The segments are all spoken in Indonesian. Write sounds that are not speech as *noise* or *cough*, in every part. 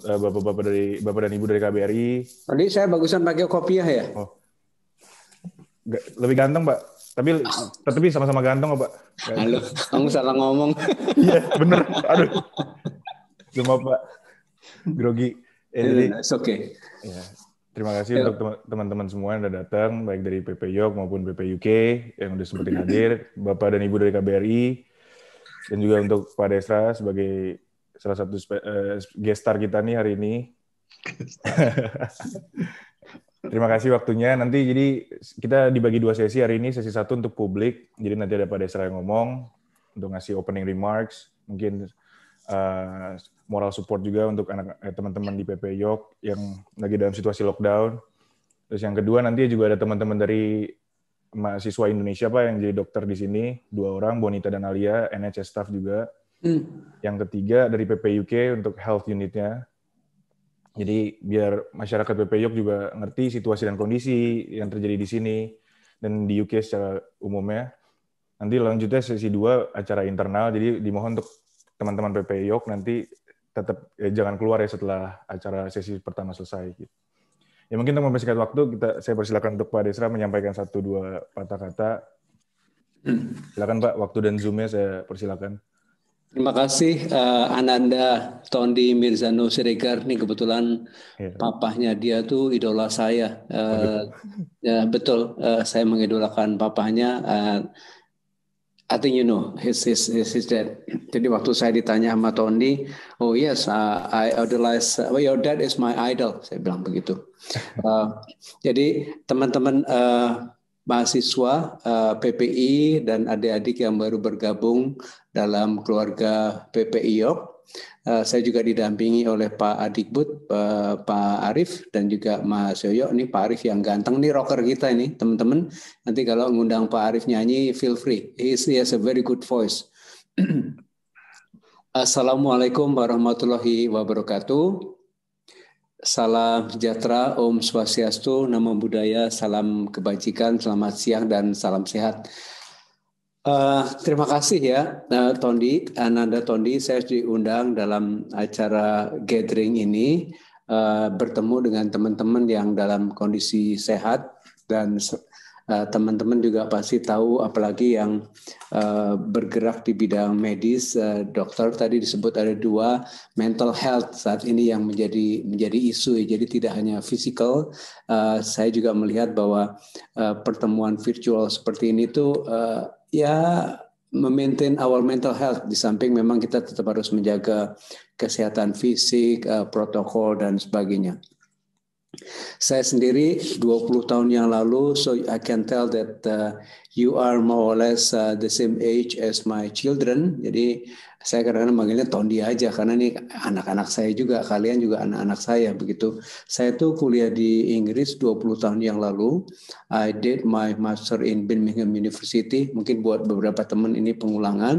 Eh, bapak-bapak dari bapak dan ibu dari KBRI. Tadi saya bagusan pakai kopiah ya, ya. Oh. Lebih ganteng, Pak. Tapi tetapi sama-sama ganteng, Pak. Halo, kamu salah ngomong. *laughs* Iya, bener. Aduh. Cuma Pak. Grogi. Eh, oke. Iya, it's okay. Ya. Terima kasih iya. untuk teman-teman semua yang sudah datang, baik dari PP York maupun PP UK yang sudah sempat hadir, Bapak dan Ibu dari KBRI, dan juga untuk Pak Desra sebagai salah satu uh, guest star kita nih hari ini. *laughs* Terima kasih waktunya. Nanti jadi kita dibagi dua sesi hari ini. Sesi satu untuk publik. Jadi nanti ada Pak Desra yang ngomong untuk ngasih opening remarks. Mungkin uh, moral support juga untuk anak eh, teman-teman di PP Yok yang lagi dalam situasi lockdown. Terus yang kedua nanti juga ada teman-teman dari mahasiswa Indonesia Pak yang jadi dokter di sini. Dua orang, Bonita dan Alia, NHS staff juga. Hmm. Yang ketiga dari PPUK untuk health unitnya. Jadi biar masyarakat PPUK juga ngerti situasi dan kondisi yang terjadi di sini dan di UK secara umumnya. Nanti lanjutnya sesi dua acara internal, jadi dimohon untuk teman-teman PPUK nanti tetap ya, jangan keluar ya setelah acara sesi pertama selesai. Gitu. Ya mungkin untuk mempersingkat waktu, kita saya persilakan untuk Pak Desra menyampaikan satu dua patah kata. Hmm. Silakan Pak, waktu dan zoomnya saya persilakan. Terima kasih uh, Ananda Tondi Mirzano Siregar. Nih kebetulan ya. papahnya dia tuh idola saya. Uh, ya, betul, uh, saya mengidolakan papahnya. Uh, I think you know his his his, his dad. Jadi waktu saya ditanya sama Tondi, oh yes, uh, I idolize. Uh, well, your dad is my idol. Saya bilang begitu. Uh, *laughs* jadi teman-teman. Uh, mahasiswa uh, eh, PPI dan adik-adik yang baru bergabung dalam keluarga PPI York. Uh, saya juga didampingi oleh Pak Adikbud, uh, Pak Arif, dan juga Mas Yoyo. Ini Pak Arif yang ganteng nih rocker kita ini, teman-teman. Nanti kalau ngundang Pak Arif nyanyi, feel free. He, is, he has a very good voice. *clears throat* Assalamualaikum warahmatullahi wabarakatuh. Salam sejahtera, Om Swastiastu, Namo Buddhaya, salam kebajikan, selamat siang dan salam sehat. Uh, terima kasih ya uh, Tondi, Ananda Tondi, saya diundang dalam acara gathering ini uh, bertemu dengan teman-teman yang dalam kondisi sehat dan Eh, teman-teman juga pasti tahu apalagi yang eh, bergerak di bidang medis eh, dokter tadi disebut ada dua mental health saat ini yang menjadi menjadi isu ya. jadi tidak hanya physical saya juga melihat bahwa pertemuan virtual seperti ini tuh ya memaintain our mental health di samping memang kita tetap harus menjaga kesehatan fisik protokol dan sebagainya. Saya sendiri 20 tahun yang lalu, so I can tell that uh, you are more or less uh, the same age as my children. Jadi saya kadang-kadang manggilnya Tondi aja karena ini anak-anak saya juga, kalian juga anak-anak saya begitu. Saya tuh kuliah di Inggris 20 tahun yang lalu. I did my master in Birmingham University. Mungkin buat beberapa teman ini pengulangan.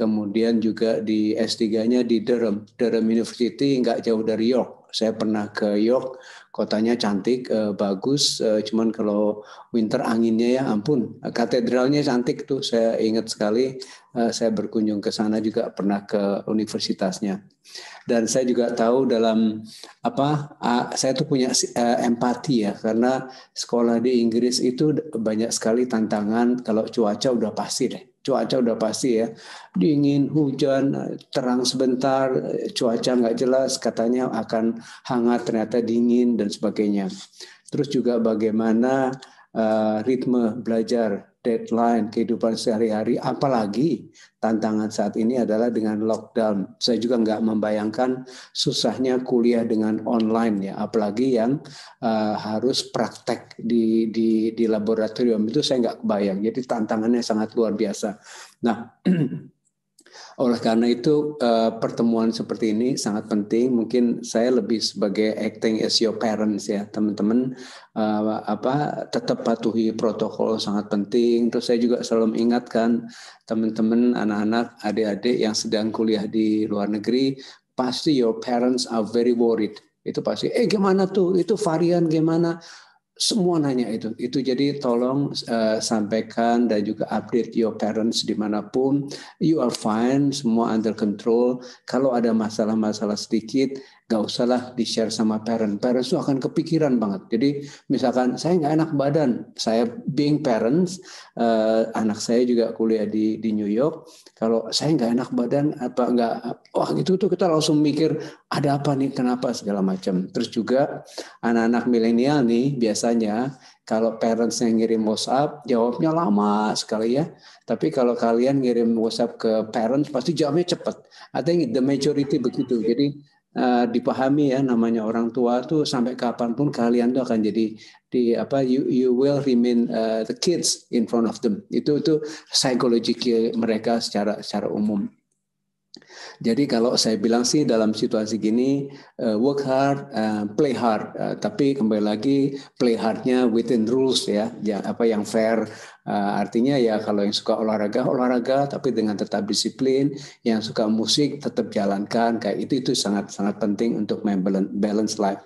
Kemudian juga di S3-nya di Durham, Durham University nggak jauh dari York. Saya pernah ke York kotanya cantik, eh, bagus. Eh, cuman kalau winter anginnya ya ampun. Katedralnya cantik tuh. Saya ingat sekali eh, saya berkunjung ke sana juga pernah ke universitasnya. Dan saya juga tahu dalam apa saya tuh punya empati ya karena sekolah di Inggris itu banyak sekali tantangan kalau cuaca udah pasti deh cuaca udah pasti ya dingin hujan terang sebentar cuaca nggak jelas katanya akan hangat ternyata dingin dan sebagainya terus juga bagaimana eh, ritme belajar deadline kehidupan sehari-hari apalagi tantangan saat ini adalah dengan lockdown. Saya juga nggak membayangkan susahnya kuliah dengan online ya, apalagi yang uh, harus praktek di, di di laboratorium itu saya nggak bayang. Jadi tantangannya sangat luar biasa. Nah *clears throat* Oleh karena itu eh, pertemuan seperti ini sangat penting. Mungkin saya lebih sebagai acting as your parents ya, teman-teman eh, apa tetap patuhi protokol sangat penting. Terus saya juga selalu mengingatkan teman-teman anak-anak, adik-adik yang sedang kuliah di luar negeri, pasti your parents are very worried. Itu pasti, eh gimana tuh? Itu varian gimana? semua nanya itu. Itu jadi tolong uh, sampaikan dan juga update your parents dimanapun. You are fine, semua under control. Kalau ada masalah-masalah sedikit, Gak usahlah di-share sama parent. Parents itu akan kepikiran banget. Jadi misalkan saya nggak enak badan, saya being parents, eh, anak saya juga kuliah di di New York. Kalau saya nggak enak badan, apa nggak, wah gitu tuh kita langsung mikir ada apa nih, kenapa segala macam. Terus juga anak-anak milenial nih biasanya kalau parents yang ngirim WhatsApp, jawabnya lama sekali ya. Tapi kalau kalian ngirim WhatsApp ke parents, pasti jawabnya cepat. I think the majority begitu. Jadi Eh, dipahami ya namanya orang tua tuh sampai kapanpun kalian tuh akan jadi di apa you, you will remain uh, the kids in front of them itu itu psikologi mereka secara secara umum jadi kalau saya bilang sih dalam situasi gini uh, work hard, uh, play hard. Uh, tapi kembali lagi play hardnya within rules ya, ya apa yang fair, Ah, artinya ya iya. kalau yang suka olahraga olahraga tapi dengan tetap disiplin, yang suka musik tetap jalankan kayak itu itu sangat sangat penting untuk balance life.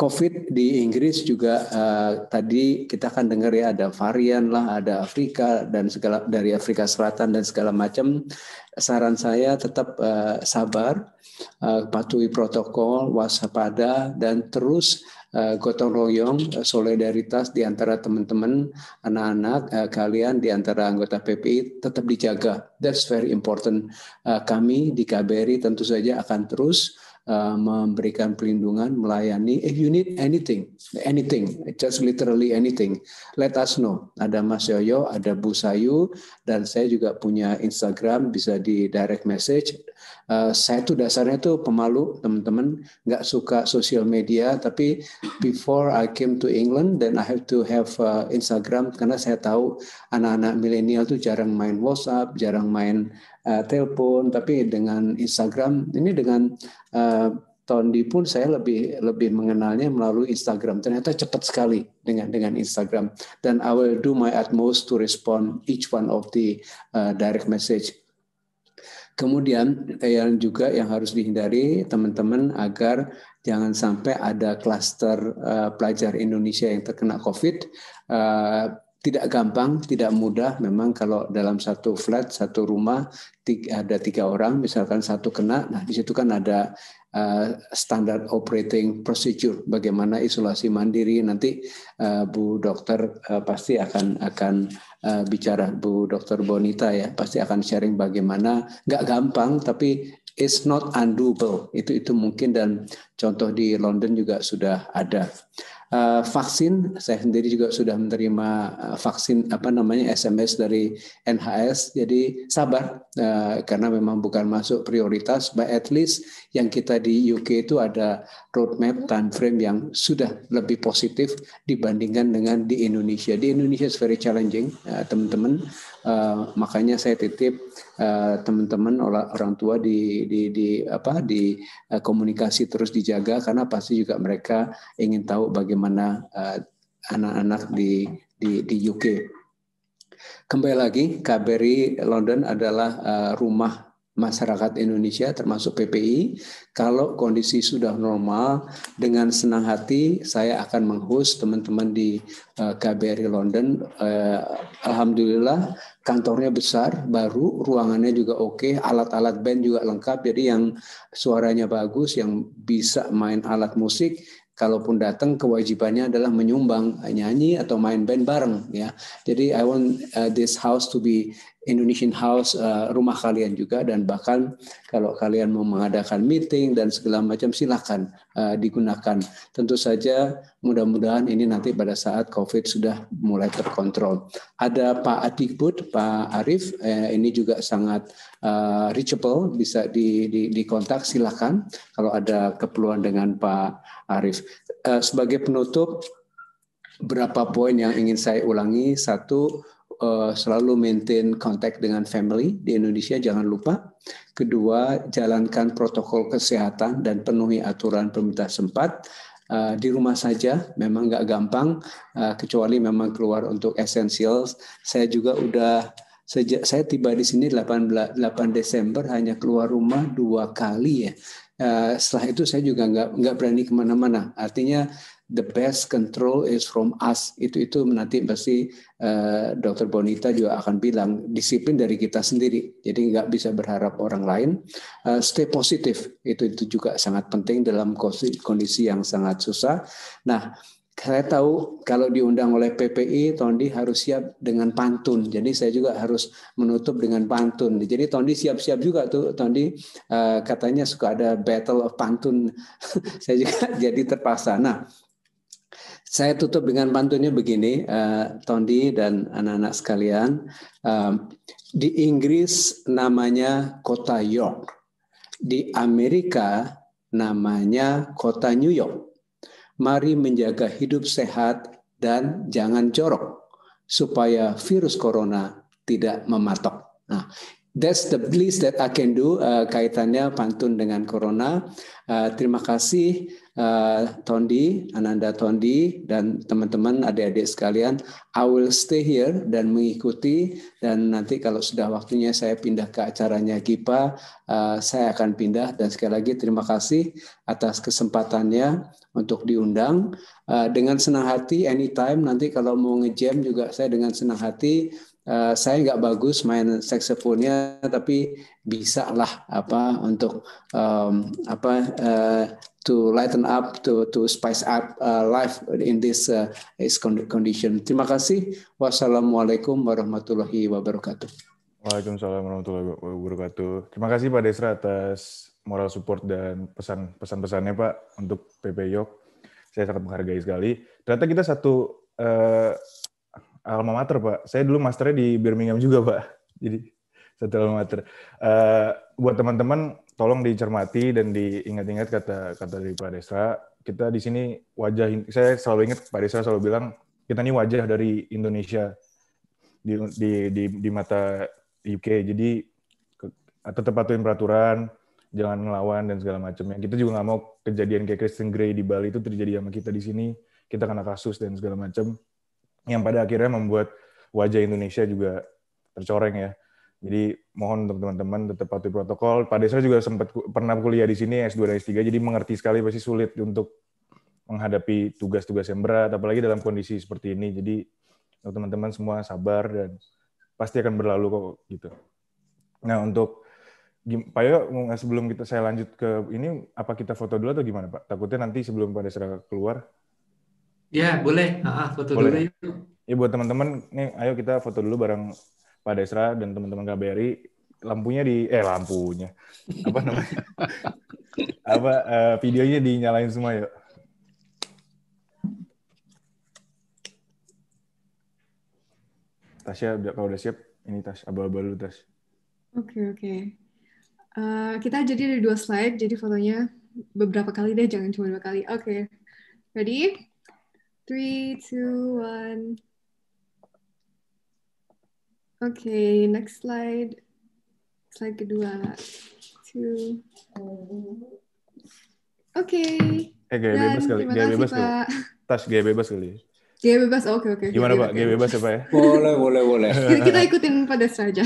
COVID di Inggris juga uh, tadi kita kan dengar ya ada varian lah, ada Afrika dan segala dari Afrika Selatan dan segala macam. Saran saya tetap uh, sabar, uh, patuhi protokol, waspada dan terus Eh, gotong royong, eh, solidaritas di antara teman-teman, anak-anak eh, kalian di antara anggota PPI tetap dijaga. That's very important. Kami di KBRI tentu saja akan terus memberikan perlindungan, melayani. If you need anything, anything, just literally anything, let us know. Ada Mas Yoyo, ada Bu Sayu, dan saya juga punya Instagram, bisa di direct message Eh, saya tuh dasarnya tuh pemalu teman-teman nggak suka sosial media tapi before I came to England then I have to have eh, Instagram karena saya tahu anak-anak milenial tuh jarang main WhatsApp jarang main uh, telepon tapi dengan Instagram ini dengan uh, Tondi pun saya lebih lebih mengenalnya melalui Instagram. Ternyata cepat sekali dengan dengan Instagram. Dan I will do my utmost to respond each one of the uh, direct message Kemudian yang juga yang harus dihindari teman-teman agar jangan sampai ada klaster eh, pelajar Indonesia yang terkena COVID. Uh, tidak gampang, tidak mudah. Memang kalau dalam satu flat, satu rumah ada tiga orang, misalkan satu kena, nah di situ kan ada eh, standar operating procedure, bagaimana isolasi mandiri. Nanti Bu Dokter pasti akan akan uh, bicara Bu Dokter Bonita ya pasti akan sharing bagaimana nggak gampang tapi it's not undoable itu itu mungkin dan contoh di London juga sudah ada uh, vaksin saya sendiri juga sudah menerima eh, vaksin apa namanya SMS dari NHS jadi sabar eh, karena memang bukan masuk prioritas but at least yang kita di UK itu ada roadmap time frame yang sudah lebih positif dibandingkan dengan di Indonesia di Indonesia is very challenging teman-teman makanya saya titip Eh, teman-teman orang tua di di, di apa di eh, komunikasi terus dijaga karena pasti juga mereka ingin tahu bagaimana eh, anak-anak di di di UK. Kembali lagi KBRI London adalah rumah masyarakat Indonesia termasuk PPI kalau kondisi sudah normal dengan senang hati saya akan menghost teman-teman di uh, KBRI London uh, alhamdulillah kantornya besar, baru, ruangannya juga oke, okay, alat-alat band juga lengkap. Jadi yang suaranya bagus, yang bisa main alat musik, kalaupun datang kewajibannya adalah menyumbang nyanyi atau main band bareng ya. Jadi I want uh, this house to be Indonesian house uh, rumah kalian juga dan bahkan kalau kalian mau mengadakan meeting dan segala macam silahkan uh, digunakan. Tentu saja mudah-mudahan ini nanti pada saat COVID sudah mulai terkontrol. Ada Pak Adikbud, Pak Arif, eh, ini juga sangat uh, reachable bisa di, di, di kontak silahkan kalau ada keperluan dengan Pak Arif. Eh, sebagai penutup, berapa poin yang ingin saya ulangi? Satu, eh, selalu maintain kontak dengan family di Indonesia, jangan lupa. Kedua, jalankan protokol kesehatan dan penuhi aturan pemerintah sempat. Eh, di rumah saja memang nggak gampang kecuali memang keluar untuk esensial saya juga udah sejak saya tiba di sini 8, 8 Desember hanya keluar rumah dua kali ya Eh, setelah itu saya juga nggak nggak berani kemana-mana. Artinya the best control is from us. Itu itu nanti pasti uh, Dokter Bonita juga akan bilang disiplin dari kita sendiri. Jadi nggak bisa berharap orang lain. Uh, stay positif itu itu juga sangat penting dalam kondisi yang sangat susah. Nah saya tahu kalau diundang oleh PPI, Tondi harus siap dengan pantun. Jadi saya juga harus menutup dengan pantun. Jadi Tondi siap-siap juga tuh. Tondi eh, katanya suka ada battle of pantun. *laughs* saya juga *laughs* jadi terpaksa. Nah, saya tutup dengan pantunnya begini, uh, Tondi dan anak-anak sekalian. di Inggris namanya kota York. Di Amerika namanya kota New York mari menjaga hidup sehat dan jangan jorok supaya virus corona tidak mematok. Nah, That's the least that I can do uh, kaitannya pantun dengan corona. Uh, terima kasih uh, Tondi, Ananda Tondi dan teman-teman adik-adik sekalian. I will stay here dan mengikuti dan nanti kalau sudah waktunya saya pindah ke acaranya Gipa, uh, saya akan pindah dan sekali lagi terima kasih atas kesempatannya untuk diundang. Uh, dengan senang hati anytime nanti kalau mau ngejam juga saya dengan senang hati Eh, saya nggak bagus main saksofonnya tapi bisa lah apa untuk um, apa uh, to lighten up to to spice up uh, life in this uh, condition. Terima kasih. Wassalamualaikum warahmatullahi wabarakatuh. Waalaikumsalam warahmatullahi wabarakatuh. Terima kasih Pak Desra atas moral support dan pesan pesan pesannya Pak untuk PP Yok. Saya sangat menghargai sekali. Ternyata kita satu uh, alma mater pak. Saya dulu masternya di Birmingham juga pak. *laughs* Jadi satu alma mater. Uh, buat teman-teman tolong dicermati dan diingat-ingat kata kata dari Pak Desra. Kita di sini wajah saya selalu ingat Pak Desra selalu bilang kita ini wajah dari Indonesia di di di, di mata UK. Jadi tetap patuhin peraturan, jangan ngelawan dan segala macamnya. Kita juga nggak mau kejadian kayak Kristen Grey di Bali itu terjadi sama kita di sini. Kita kena kasus dan segala macam yang pada akhirnya membuat wajah Indonesia juga tercoreng ya. Jadi mohon untuk teman-teman tetap patuhi protokol. Pak Desra juga sempat pernah kuliah di sini S2 dan S3, jadi mengerti sekali pasti sulit untuk menghadapi tugas-tugas yang berat, apalagi dalam kondisi seperti ini. Jadi teman-teman semua sabar dan pasti akan berlalu kok gitu. Nah untuk Pak Yo, sebelum kita saya lanjut ke ini, apa kita foto dulu atau gimana Pak? Takutnya nanti sebelum Pak Desra keluar, Ya, boleh. Ah, foto boleh. dulu yuk. Ya buat teman-teman, nih ayo kita foto dulu bareng Pak Desra dan teman-teman KBRI. Lampunya di eh lampunya. Apa namanya? *laughs* Apa uh, videonya dinyalain semua yuk. Tasya kalau udah siap, ini Tas, abal-abal dulu Tas. Oke, okay, oke. Okay. Uh, eh, kita jadi ada dua slide, jadi fotonya beberapa kali deh, jangan cuma dua kali. Oke, okay. ready? Three, two, one. Okay, next slide. Slide kedua. Two. Okay. Eh, gaya bebas kali. Gaya bebas kali. Tas gaya bebas kali. Gaya bebas, oke oke. Gimana Pak? Gaya bebas ya Pak ya? Boleh, boleh, boleh. Kita, ikutin pada saja.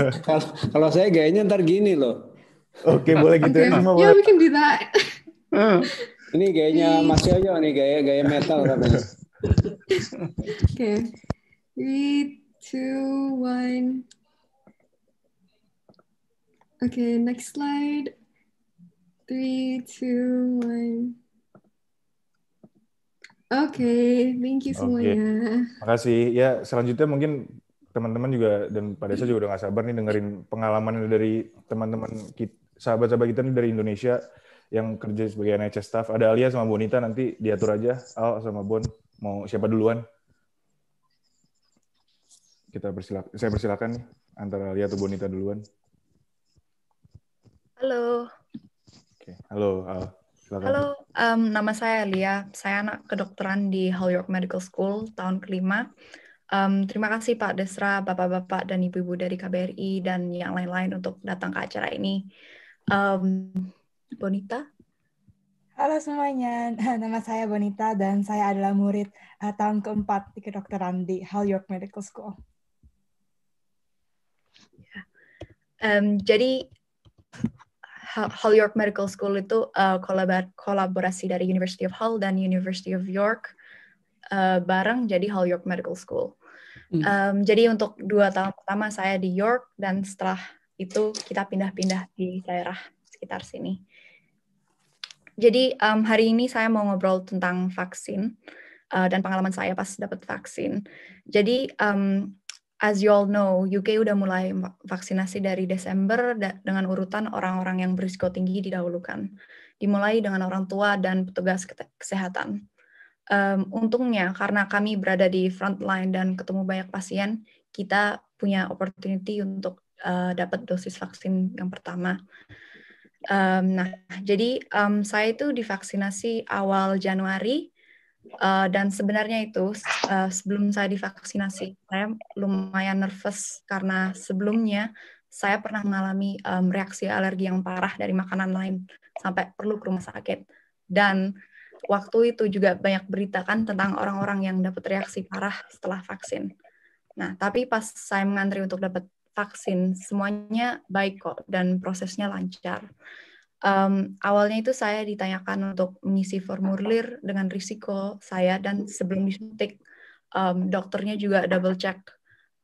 *laughs* kalau, saya gayanya ntar gini loh. Oke, boleh gitu ya. Semua, ya, we can do that. Ini gayanya Mas Yoyo nih, gaya gaya metal katanya. *laughs* Oke. Okay. Three, two, one. Okay, next slide. Three, two, one. Oke, okay, thank you semuanya. Okay. Makasih. Ya, selanjutnya mungkin teman-teman juga dan pada saya juga udah nggak sabar nih dengerin pengalaman dari teman-teman sahabat-sahabat kita nih dari Indonesia yang kerja sebagai NHS staff. Ada Alia sama Bonita nanti diatur aja. Al sama Bon mau siapa duluan? Kita persilakan. Saya persilakan nih antara Alia atau Bonita duluan. Halo. Oke, halo Al. Silakan. Halo, um, nama saya Alia. Saya anak kedokteran di Hall York Medical School tahun kelima. Um, terima kasih Pak Desra, Bapak-Bapak, dan Ibu-Ibu dari KBRI, dan yang lain-lain untuk datang ke acara ini. Um, Bonita. Halo semuanya, *laughs* nama saya Bonita dan saya adalah murid uh, tahun keempat di kedokteran di Hal York Medical School. Um, jadi Hal York Medical School itu uh, kolaborasi dari University of Hull dan University of York uh, bareng jadi Hal York Medical School. Um, Jadi untuk dua tahun pertama saya di York dan setelah itu kita pindah-pindah di daerah sekitar sini. Jadi um, hari ini saya mau ngobrol tentang vaksin uh, dan pengalaman saya pas dapat vaksin. Jadi um, as you all know, UK udah mulai vaksinasi dari Desember da dengan urutan orang-orang yang berisiko tinggi didahulukan. Dimulai dengan orang tua dan petugas kesehatan. Um, untungnya karena kami berada di front line dan ketemu banyak pasien, kita punya opportunity untuk uh, eh, dapat dosis vaksin yang pertama. Um, nah, jadi um, saya itu divaksinasi awal Januari uh, dan sebenarnya itu uh, sebelum saya divaksinasi saya lumayan nervous karena sebelumnya saya pernah mengalami um, reaksi alergi yang parah dari makanan lain sampai perlu ke rumah sakit dan waktu itu juga banyak berita kan tentang orang-orang yang dapat reaksi parah setelah vaksin. Nah, tapi pas saya mengantri untuk dapat vaksin semuanya baik kok dan prosesnya lancar. Um, awalnya itu saya ditanyakan untuk mengisi formulir dengan risiko saya dan sebelum disuntik um, dokternya juga double check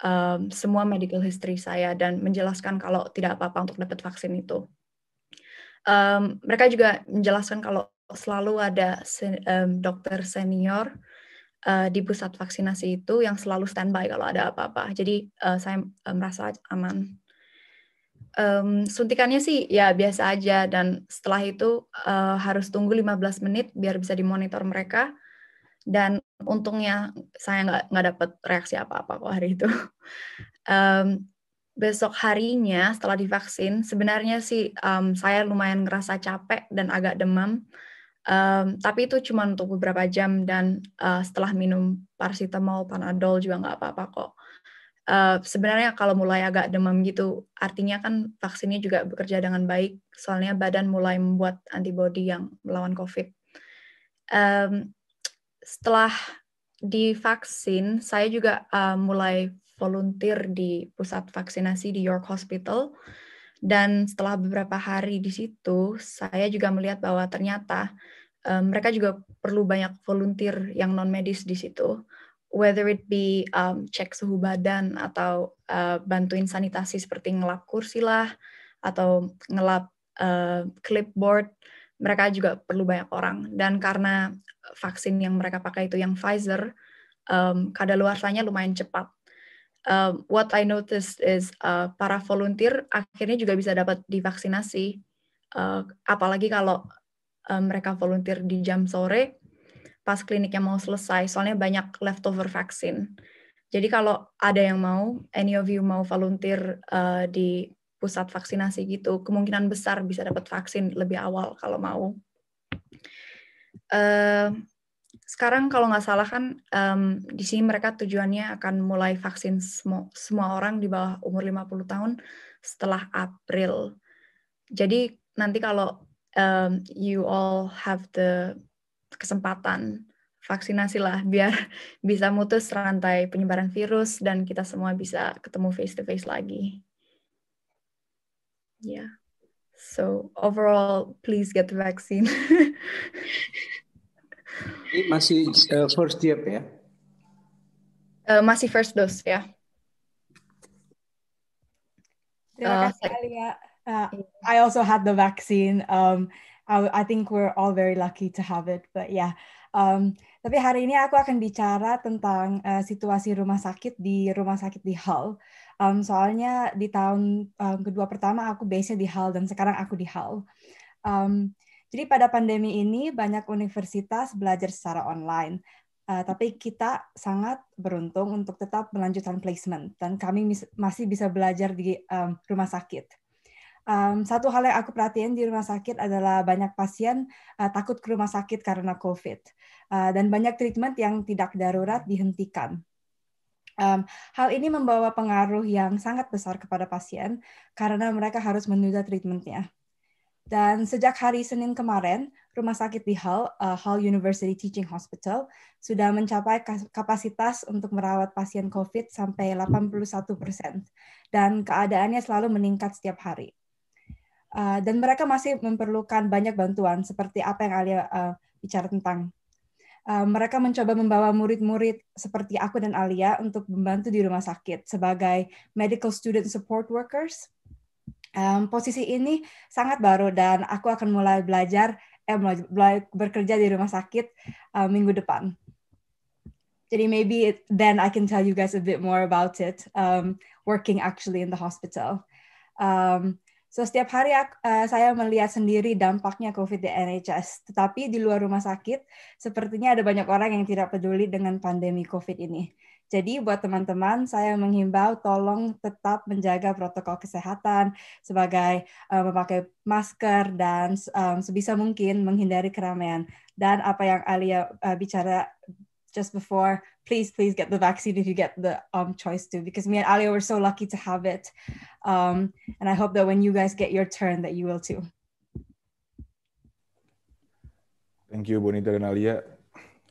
um, semua medical history saya dan menjelaskan kalau tidak apa-apa untuk dapat vaksin itu. Um, mereka juga menjelaskan kalau selalu ada sen um, dokter senior uh, di pusat vaksinasi itu yang selalu standby kalau ada apa-apa. Jadi uh, saya eh, merasa aman. Um, suntikannya sih ya biasa aja dan setelah itu uh, harus tunggu 15 menit biar bisa dimonitor mereka. Dan untungnya saya nggak nggak dapat reaksi apa-apa kok hari itu. um, *laughs* besok harinya setelah divaksin sebenarnya sih um, saya lumayan ngerasa capek dan agak demam Um, tapi itu cuma untuk beberapa jam dan uh, setelah minum paracetamol, panadol juga nggak apa-apa kok. Uh, sebenarnya kalau mulai agak demam gitu, artinya kan vaksinnya juga bekerja dengan baik, soalnya badan mulai membuat antibodi yang melawan COVID. Um, setelah divaksin, saya juga uh, mulai volunteer di pusat vaksinasi di York Hospital. Dan setelah beberapa hari di situ, saya juga melihat bahwa ternyata um, mereka juga perlu banyak volunteer yang non medis di situ whether it be um, cek suhu badan atau uh, bantuin sanitasi seperti ngelap kursi lah atau ngelap uh, clipboard mereka juga perlu banyak orang dan karena vaksin yang mereka pakai itu yang Pfizer um, luarsanya lumayan cepat um, what I noticed is uh, para volunteer akhirnya juga bisa dapat divaksinasi uh, apalagi kalau um, mereka volunteer di jam sore pas kliniknya mau selesai soalnya banyak leftover vaksin jadi kalau ada yang mau any of you mau volunteer uh, di pusat vaksinasi gitu kemungkinan besar bisa dapat vaksin lebih awal kalau mau uh, sekarang kalau nggak salah kan um, di sini mereka tujuannya akan mulai vaksin semua, semua orang di bawah umur 50 tahun setelah April. Jadi nanti kalau um, you all have the kesempatan vaksinasi lah biar *laughs* bisa mutus rantai penyebaran virus dan kita semua bisa ketemu face to face lagi. Yeah. So overall, please get the vaccine. *laughs* Ini masih uh, first jab ya? Uh, masih first dose ya. Terima uh, kasih uh, Alia. Uh, I also had the vaccine. Um, I, I think we're all very lucky to have it. But yeah. Um, tapi hari ini aku akan bicara tentang uh, situasi rumah sakit di rumah sakit di Hull. Um, soalnya di tahun um, kedua pertama aku base di Hull dan sekarang aku di Hull. Um, jadi pada pandemi ini banyak universitas belajar secara online. Uh, tapi kita sangat beruntung untuk tetap melanjutkan placement dan kami masih bisa belajar di um, rumah sakit um, satu hal yang aku perhatiin di rumah sakit adalah banyak pasien uh, takut ke rumah sakit karena COVID uh, dan banyak treatment yang tidak darurat dihentikan. Um, hal ini membawa pengaruh yang sangat besar kepada pasien karena mereka harus menunda treatmentnya. Dan sejak hari Senin kemarin, Rumah Sakit di Hull, uh, Hull University Teaching Hospital, sudah mencapai kapasitas untuk merawat pasien COVID sampai 81 persen. Dan keadaannya selalu meningkat setiap hari. Eh, dan mereka masih memerlukan banyak bantuan seperti apa yang Alia uh, bicara tentang. Uh, mereka mencoba membawa murid-murid seperti aku dan Alia untuk membantu di rumah sakit sebagai medical student support workers. Um, posisi ini sangat baru dan aku akan mulai belajar eh mulai, mulai bekerja di rumah sakit uh, minggu depan. Jadi maybe it, then I can tell you guys a bit more about it um, working actually in the hospital. Um, So setiap hari aku, uh, eh, saya melihat sendiri dampaknya COVID di NHS. Tetapi di luar rumah sakit, sepertinya ada banyak orang yang tidak peduli dengan pandemi COVID ini. Jadi buat teman-teman, saya menghimbau tolong tetap menjaga protokol kesehatan sebagai uh, memakai masker dan um, sebisa mungkin menghindari keramaian. Dan apa yang Alia uh, bicara just before please please get the vaccine if you get the um, choice to because me and ali were so lucky to have it um, and i hope that when you guys get your turn that you will too thank you bonita dan alia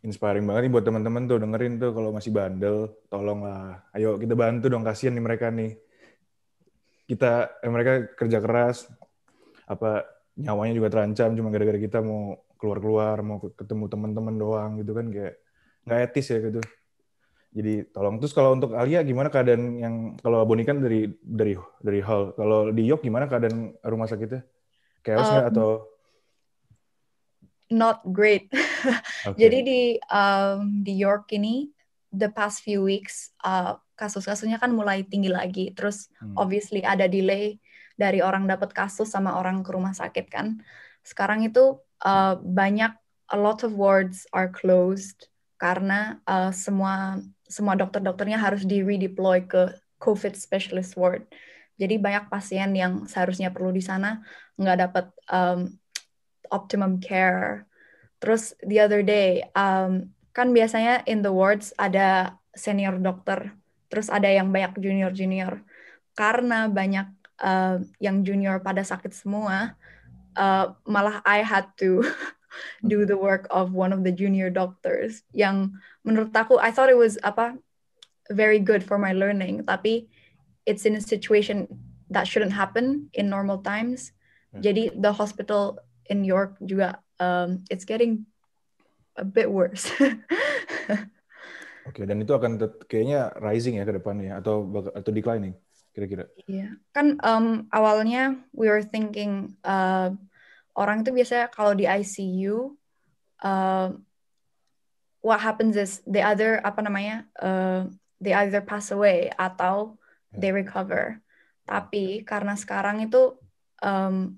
inspiring banget nih buat teman-teman tuh dengerin tuh kalau masih bandel tolonglah ayo kita bantu dong kasihan nih mereka nih kita eh, mereka kerja keras apa nyawanya juga terancam cuma gara-gara kita mau keluar-keluar mau ketemu teman-teman doang gitu kan kayak nggak etis ya gitu jadi tolong terus kalau untuk Alia gimana keadaan yang kalau Boni kan dari dari dari hall kalau di York gimana keadaan rumah sakitnya chaos um, atau not great *laughs* okay. jadi di um, di York ini the past few weeks uh, kasus-kasusnya kan mulai tinggi lagi terus hmm. obviously ada delay dari orang dapat kasus sama orang ke rumah sakit kan sekarang itu uh, banyak a lot of wards are closed karena uh, semua semua dokter-dokternya harus di redeploy ke COVID specialist ward. Jadi banyak pasien yang seharusnya perlu di sana nggak dapat um, optimum care. Terus the other day um, kan biasanya in the wards ada senior dokter, terus ada yang banyak junior junior. Karena banyak uh, yang junior pada sakit semua, uh, malah I had to *laughs* do mm-hmm. the work of one of the junior doctors yang menurut aku I thought it was apa very good for my learning tapi it's in a situation that shouldn't happen in normal times mm. jadi the hospital in York juga um, it's getting a bit worse Oke, *laughs* okay, dan itu akan kayaknya rising ya ke depannya atau atau declining kira-kira? Iya, -kira. yeah. kan um, awalnya we were thinking uh, orang itu biasanya kalau di ICU uh, eh, what happens is the other apa namanya uh, they either pass away atau ya. they recover tapi karena sekarang itu um,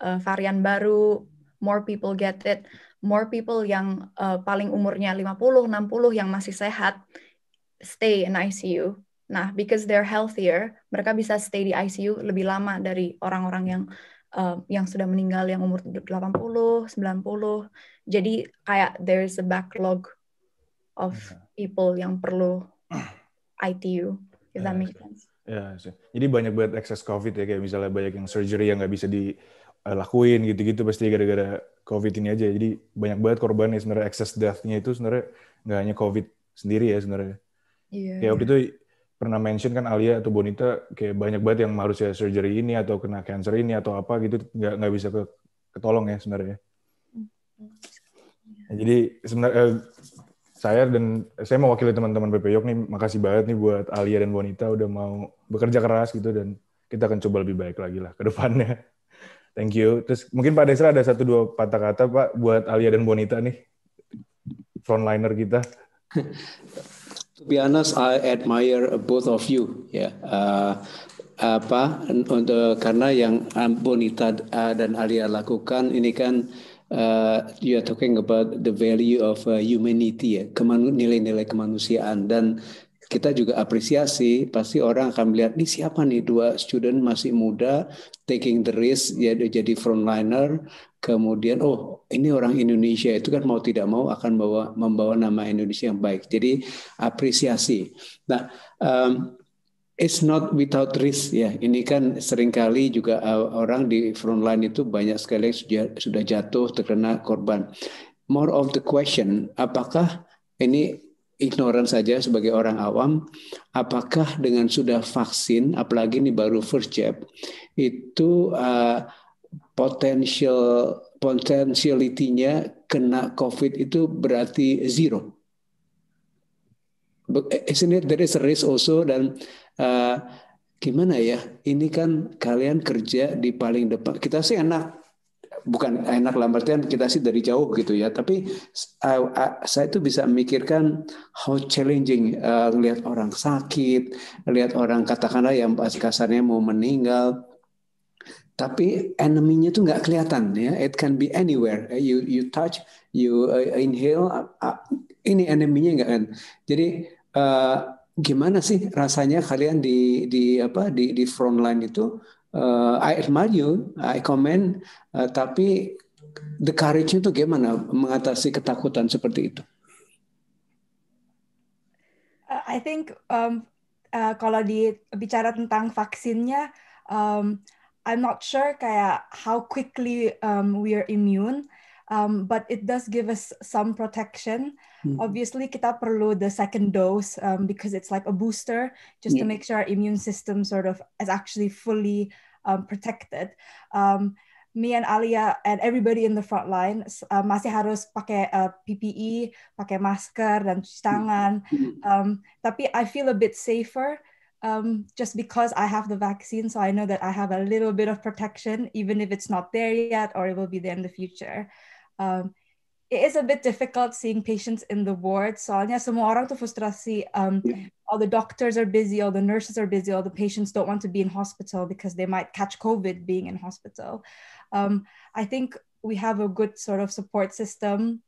uh, varian baru more people get it more people yang uh, paling umurnya 50 60 yang masih sehat stay in ICU nah because they're healthier mereka bisa stay di ICU lebih lama dari orang-orang yang Eh, yang sudah meninggal yang umur 80, 90. Jadi kayak there is a backlog of iya. people yang perlu ITU. If that iya, makes iya. sense. Ya, sih jadi banyak banget excess COVID ya kayak misalnya banyak yang surgery yang nggak bisa dilakuin eh, gitu-gitu pasti gara-gara COVID ini aja. Jadi banyak banget korbannya sebenarnya excess death-nya itu sebenarnya nggak hanya COVID sendiri ya sebenarnya. Iya. Yeah. Ya waktu itu pernah mention kan Alia atau Bonita kayak banyak banget yang harusnya surgery ini atau kena cancer ini atau apa gitu nggak nggak bisa ke, ketolong ya sebenarnya. Nah, jadi sebenarnya eh, saya dan saya mewakili teman-teman BP Yok nih makasih banget nih buat Alia dan Bonita udah mau bekerja keras gitu dan kita akan coba lebih baik lagi lah ke depannya. *laughs* Thank you. Terus mungkin Pak Desra ada satu dua patah kata Pak buat Alia dan Bonita nih frontliner kita. *laughs* To be honest, I admire both of you. Ya, yeah. uh, apa untuk karena yang Bonita eh, dan Alia lakukan ini kan uh, you are talking about the value of uh, humanity ya, nilai-nilai kemanusiaan dan kita juga apresiasi pasti orang akan melihat ini siapa nih dua student masih muda taking the risk ya jadi frontliner kemudian oh ini orang Indonesia itu kan mau tidak mau akan bawa membawa nama Indonesia yang baik jadi apresiasi nah um, It's not without risk ya. Ini kan seringkali juga uh, orang di front line itu banyak sekali sudah jatuh terkena korban. More of the question, apakah ini ignoran saja sebagai orang awam, apakah dengan sudah vaksin, apalagi ini baru first jab, itu uh, eh, potensial potensialitinya kena COVID itu berarti zero. Eh, isn't it there is a risk also dan uh, gimana ya? Ini kan kalian kerja di paling depan. Kita sih enak bukan enak lah artian kita sih dari jauh gitu ya tapi uh, uh, saya itu bisa memikirkan how challenging uh, lihat orang sakit lihat orang katakanlah yang kasarnya mau meninggal tapi enemy-nya tuh nggak kelihatan ya it can be anywhere you you touch you uh, inhale ini enemy-nya nggak kan jadi uh, gimana sih rasanya kalian di di apa di di front line itu uh, I admire you, I comment, uh, eh, tapi the courage-nya itu gimana mengatasi ketakutan seperti itu? Eh, I think um, uh, kalau di bicara tentang vaksinnya, um, I'm not sure kayak how quickly um, we are immune, um, but it does give us some protection. Hmm. Obviously kita perlu the second dose um, because it's like a booster just yeah. to make sure our immune system sort of is actually fully um, protected. Um, me and Alia and everybody in the front line uh, masih harus pakai uh, PPE, pakai masker dan cuci mm-hmm. tangan. Mm-hmm. Um, tapi I feel a bit safer um, just because I have the vaccine, so I know that I have a little bit of protection, even if it's not there yet or it will be there in the future. Um, it is a bit difficult seeing patients in the ward, soalnya semua orang tuh frustrasi. Um, yeah. All the doctors are busy, all the nurses are busy, all the patients don't want to be in hospital because they might catch COVID being in hospital. Um, I think we have a good sort of support system.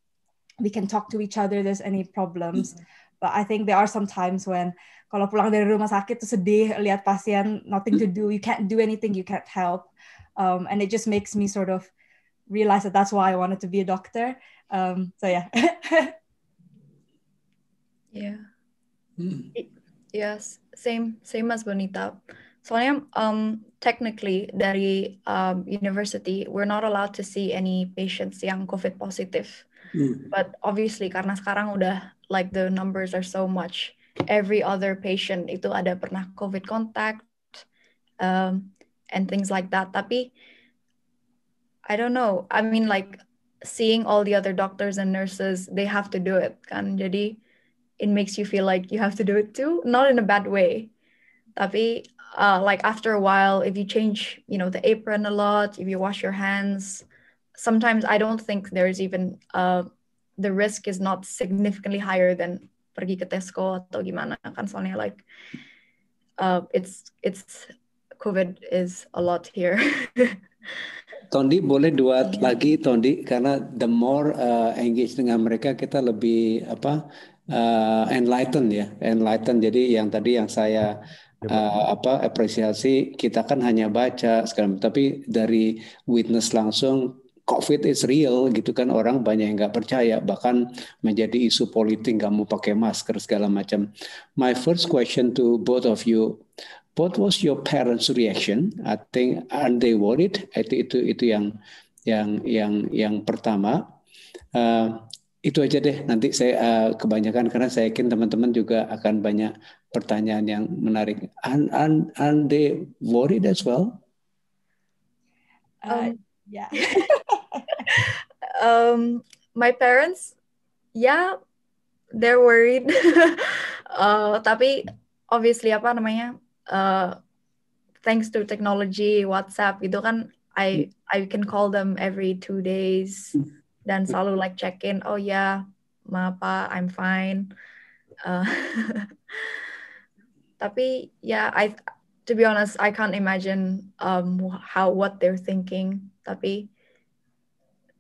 We can talk to each other. There's any problems. Mm-hmm. But I think there are some times when kalau pulang dari rumah sakit tuh sedih lihat pasien, nothing to do, you can't do anything, you can't help, um, and it just makes me sort of realized that that's why I wanted to be a doctor. Um, so yeah. *laughs* yeah. Hmm. Yes, same same as Bonita. so am um, technically dari um, university we're not allowed to see any patients yang COVID positive. Hmm. But obviously karena sekarang udah like the numbers are so much. Every other patient itu ada pernah COVID contact um, and things like that. Tapi I don't know. I mean like seeing all the other doctors and nurses, they have to do it kan. Jadi it makes you feel like you have to do it too, not in a bad way. Tapi uh, like after a while, if you change, you know, the apron a lot, if you wash your hands, sometimes I don't think there's even uh, the risk is not significantly higher than pergi ke Tesco atau gimana kan soalnya like uh, it's it's COVID is a lot here. *laughs* Tondi boleh dua -hmm. lagi Tondi karena the more uh, engage dengan mereka kita lebih apa uh, eh, enlighten ya enlighten jadi yang tadi yang saya uh, apa apresiasi kita kan hanya baca sekarang tapi dari witness langsung COVID is real gitu kan orang banyak yang nggak percaya bahkan menjadi isu politik kamu pakai masker segala macam. My first question to both of you, What was your parents' reaction? I think are they worried? Itu itu itu yang yang yang yang pertama. Uh, itu aja deh. Nanti saya uh, kebanyakan karena saya yakin teman-teman juga akan banyak pertanyaan yang menarik. And and and they worried as well. Um, yeah. *laughs* um, my parents, yeah, they're worried. *laughs* uh, tapi obviously apa namanya? uh, thanks to technology WhatsApp itu kan I iya. I can call them every two days hmm. dan iya. selalu like check in oh ya yeah, ma apa I'm fine uh, *laughs* tapi ya yeah, I to be honest I can't imagine um how what they're thinking tapi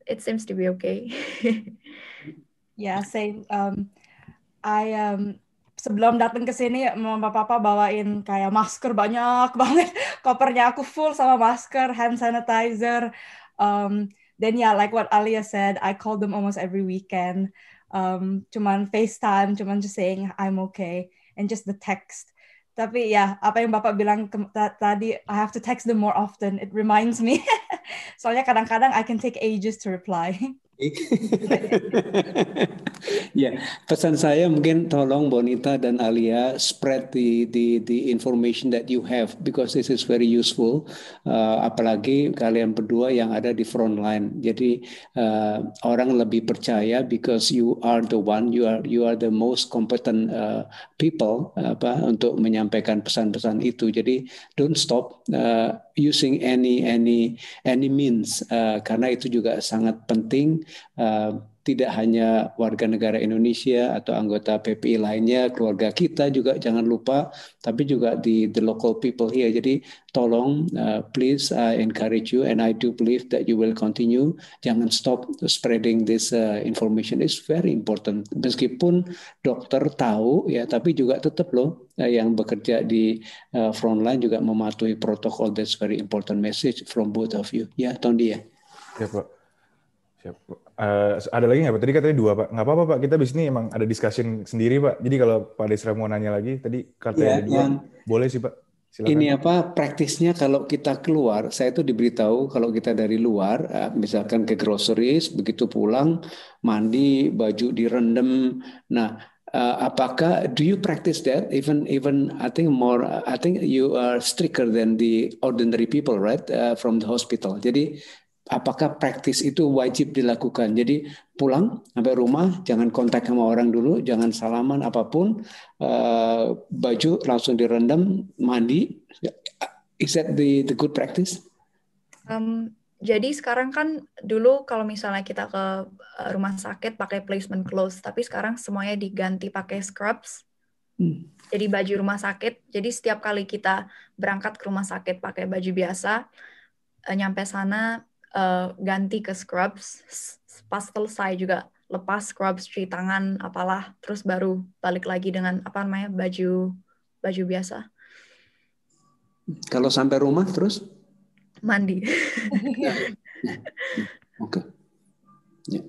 it seems to be okay *laughs* yeah same um I um sebelum datang ke sini mama papa bawain kayak masker banyak *laughs* banget kopernya aku full sama masker hand sanitizer um, then yeah like what Alia said I call them almost every weekend um, cuman FaceTime cuman just saying I'm okay and just the text tapi ya yeah, apa yang bapak bilang tadi I have to text them more often it reminds me *laughs* soalnya kadang-kadang I can take ages to reply *laughs* *laughs* ya, pesan saya mungkin tolong Bonita dan Alia spread the the the information that you have because this is very useful. Uh, apalagi kalian berdua yang ada di front line. Jadi uh, orang lebih percaya because you are the one, you are you are the most competent uh, people apa untuk menyampaikan pesan-pesan itu. Jadi don't stop uh, using any any any means uh, karena itu juga sangat penting uh, tidak hanya warga negara Indonesia atau anggota PPI lainnya, keluarga kita juga jangan lupa, tapi juga di the local people here. Jadi tolong, uh, please, I encourage you, and I do believe that you will continue. Jangan stop spreading this uh, information. It's very important. Meskipun dokter tahu ya, tapi juga tetap loh yang bekerja di uh, line juga mematuhi protokol. That's very important message from both of you. Ya, yeah, Tondi ya. Ya, Pak. Siap. Uh, ada lagi nggak Pak? Tadi katanya dua Pak. Nggak apa-apa Pak, kita di ini emang ada discussion sendiri Pak. Jadi kalau Pak Desra mau nanya lagi, tadi katanya ada dua. Yang... Boleh sih Pak. Silakan. Ini apa praktisnya kalau kita keluar, saya itu diberitahu kalau kita dari luar, eh, misalkan ke groceries, begitu pulang mandi, baju direndam. Nah, eh, apakah do you practice that? Even even I think more, I think you are stricter than the ordinary people, right? from the hospital. Jadi apakah praktis itu wajib dilakukan. Jadi pulang sampai rumah, jangan kontak sama orang dulu, jangan salaman apapun, eh, baju langsung direndam, mandi. Is that the the good practice? Um, jadi sekarang kan dulu kalau misalnya kita ke eh, rumah sakit pakai placement clothes, tapi sekarang semuanya diganti pakai scrubs. Hmm. Jadi baju rumah sakit. Jadi setiap kali kita berangkat ke rumah sakit pakai baju biasa, eh, nyampe sana uh, ganti ke scrubs pas selesai juga lepas scrubs cuci tangan apalah terus baru balik lagi dengan apa namanya baju baju biasa kalau sampai rumah terus mandi ya. *laughs* oke ya.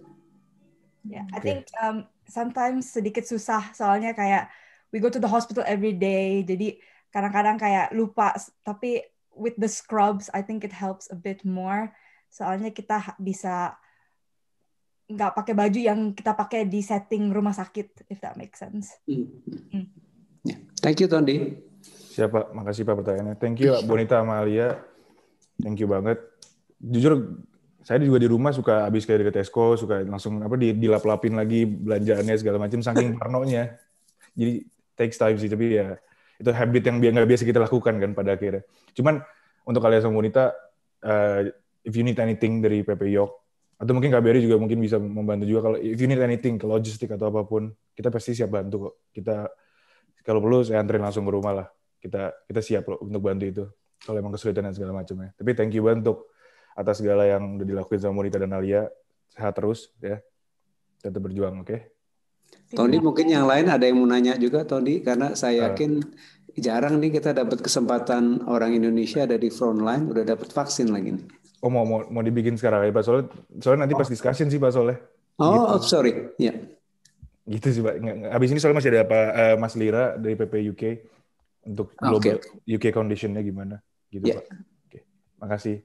ya I think um, sometimes sedikit susah soalnya kayak we go to the hospital every day jadi kadang-kadang kayak lupa tapi with the scrubs I think it helps a bit more soalnya kita bisa nggak pakai baju yang kita pakai di setting rumah sakit if that makes sense. Mm. Mm. Yeah. Thank you Tondi. Siapa? Makasih Pak pertanyaannya. Thank you iya. Bonita Amalia. Thank you banget. Jujur saya juga di rumah suka habis kayak ke Tesco, suka langsung apa di dilap-lapin lagi belanjaannya segala macam saking *laughs* parnonya. Jadi takes time sih tapi ya itu habit yang nggak biasa kita lakukan kan pada akhirnya. Cuman untuk kalian semua Bonita eh, if you need anything dari PP York atau mungkin KBRI juga mungkin bisa membantu juga kalau if you need anything ke logistik atau apapun kita pasti siap bantu kok kita kalau perlu saya anterin langsung ke rumah lah kita kita siap loh untuk bantu itu kalau emang kesulitan dan segala macam ya tapi thank you banget untuk atas segala yang udah dilakuin sama Monita dan Alia sehat terus ya tetap berjuang oke okay? Tony mungkin yang lain ada yang mau nanya juga Tony karena saya ah. yakin uh. jarang nih kita dapat kesempatan orang Indonesia ada di front line udah dapat vaksin lagi nih Oh mau mau, mau dibikin sekarang ya Pak Soleh. Soalnya nanti pas oh. discussion sih Pak Soleh. Oh, gitu. oh sorry. Ya. Yeah. Gitu sih Pak. Abis ini soalnya masih ada Pak uh, Mas Lira dari PP UK untuk ah, global UK conditionnya gimana gitu yeah. Pak. Oke. Okay. Makasih.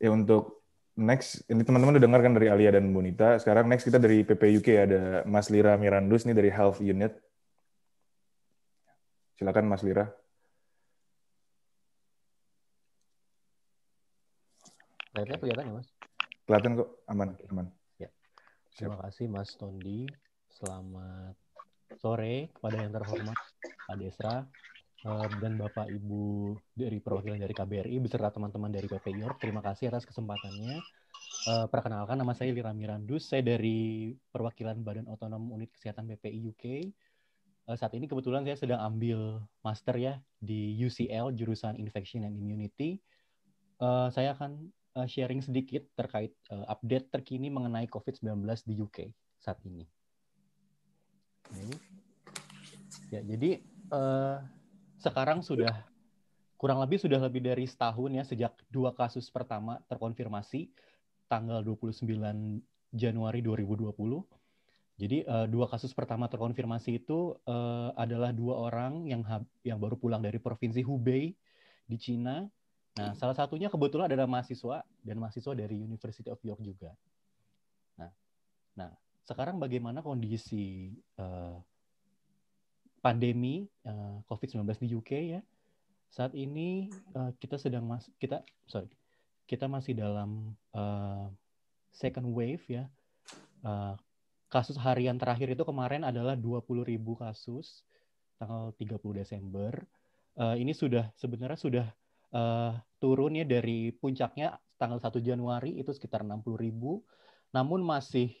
Ya untuk next ini teman-teman udah dengar kan dari Alia dan Bonita. Sekarang next kita dari PP UK ada Mas Lira Mirandus nih dari Health Unit. Silakan Mas Lira. Kelihatannya kelihatan ya, Mas? Kelihatan kok, aman, aman. Ya. Terima kasih Mas Tondi. Selamat sore kepada yang terhormat Pak Desra, eh, dan Bapak Ibu dari perwakilan dari KBRI beserta teman-teman dari PPIOR. Terima kasih atas kesempatannya. Eh, perkenalkan nama saya Lira Mirandus, saya dari perwakilan Badan Otonom Unit Kesehatan BPI UK. Eh, saat ini kebetulan saya sedang ambil master ya di UCL jurusan Infection and Immunity. Uh, saya akan Eh, sharing sedikit terkait uh, update terkini mengenai COVID-19 di UK saat nah, ini. Ya, jadi uh, sekarang sudah kurang lebih sudah lebih dari setahun ya sejak dua kasus pertama terkonfirmasi tanggal 29 Januari 2020. Jadi uh, dua kasus pertama terkonfirmasi itu uh, adalah dua orang yang yang baru pulang dari provinsi Hubei di Cina Nah, salah satunya kebetulan adalah mahasiswa dan mahasiswa dari University of York juga. Nah, nah sekarang bagaimana kondisi uh, pandemi uh, eh, COVID-19 di UK ya? Saat ini uh, kita sedang mas kita sorry kita masih dalam uh, second wave ya. Uh, kasus harian terakhir itu kemarin adalah ribu kasus tanggal 30 Desember. Uh, ini sudah sebenarnya sudah uh, eh, turun ya dari puncaknya tanggal 1 Januari itu sekitar ribu, namun masih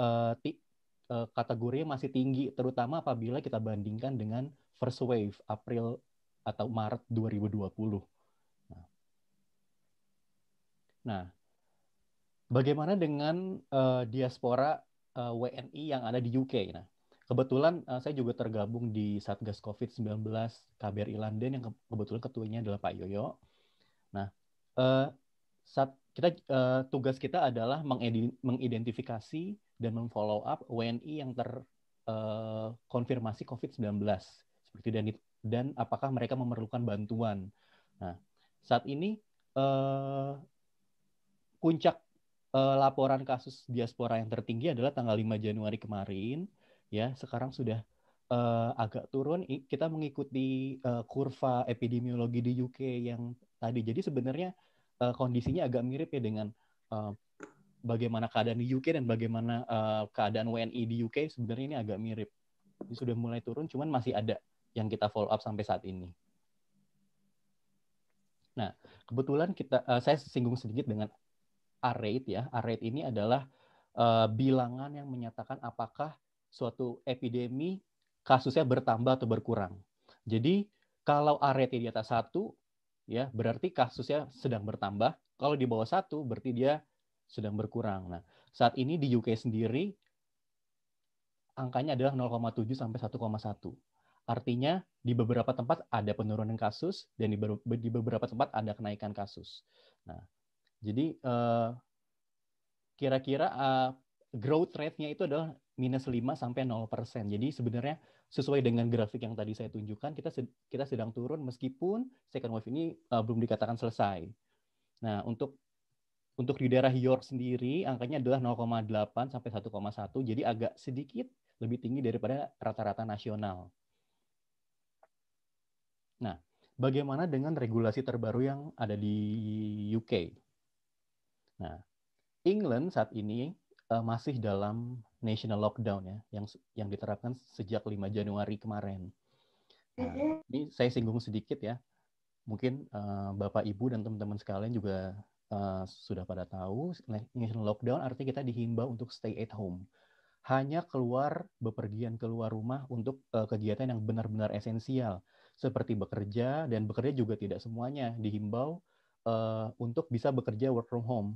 uh, uh, kategori masih tinggi terutama apabila kita bandingkan dengan first wave April atau Maret 2020. Nah, nah bagaimana dengan uh, diaspora uh, WNI yang ada di UK? Nah, Kebetulan uh, saya juga tergabung di Satgas COVID-19 KBRI London yang kebetulan ketuanya adalah Pak Yoyo. Nah, uh, eh, saat kita uh, tugas kita adalah mengidentifikasi dan memfollow up WNI yang terkonfirmasi uh, COVID-19 seperti dan dan apakah mereka memerlukan bantuan. Nah, saat ini uh, puncak uh, laporan kasus diaspora yang tertinggi adalah tanggal 5 Januari kemarin ya sekarang sudah uh, agak turun kita mengikuti uh, kurva epidemiologi di UK yang tadi jadi sebenarnya uh, kondisinya agak mirip ya dengan uh, bagaimana keadaan di UK dan bagaimana uh, keadaan WNI di UK sebenarnya ini agak mirip ini sudah mulai turun cuman masih ada yang kita follow up sampai saat ini nah kebetulan kita uh, saya singgung sedikit dengan R rate ya R rate ini adalah uh, bilangan yang menyatakan apakah suatu epidemi kasusnya bertambah atau berkurang. Jadi kalau area di atas satu, ya berarti kasusnya sedang bertambah. Kalau di bawah satu, berarti dia sedang berkurang. Nah, saat ini di UK sendiri angkanya adalah 0,7 sampai 1,1. Artinya di beberapa tempat ada penurunan kasus dan di, beberapa tempat ada kenaikan kasus. Nah, jadi eh, kira-kira eh, growth rate-nya itu adalah minus 5 sampai 0 persen. Jadi sebenarnya sesuai dengan grafik yang tadi saya tunjukkan, kita kita sedang turun meskipun second wave ini uh, belum dikatakan selesai. Nah, untuk untuk di daerah York sendiri angkanya adalah 0,8 sampai 1,1, jadi agak sedikit lebih tinggi daripada rata-rata nasional. Nah, bagaimana dengan regulasi terbaru yang ada di UK? Nah, England saat ini uh, masih dalam national lockdown ya yang yang diterapkan sejak 5 Januari kemarin. Nah, mm-hmm. ini saya singgung sedikit ya. Mungkin uh, Bapak Ibu dan teman-teman sekalian juga uh, sudah pada tahu national lockdown artinya kita dihimbau untuk stay at home. Hanya keluar bepergian keluar rumah untuk uh, kegiatan yang benar-benar esensial seperti bekerja dan bekerja juga tidak semuanya dihimbau uh, untuk bisa bekerja work from home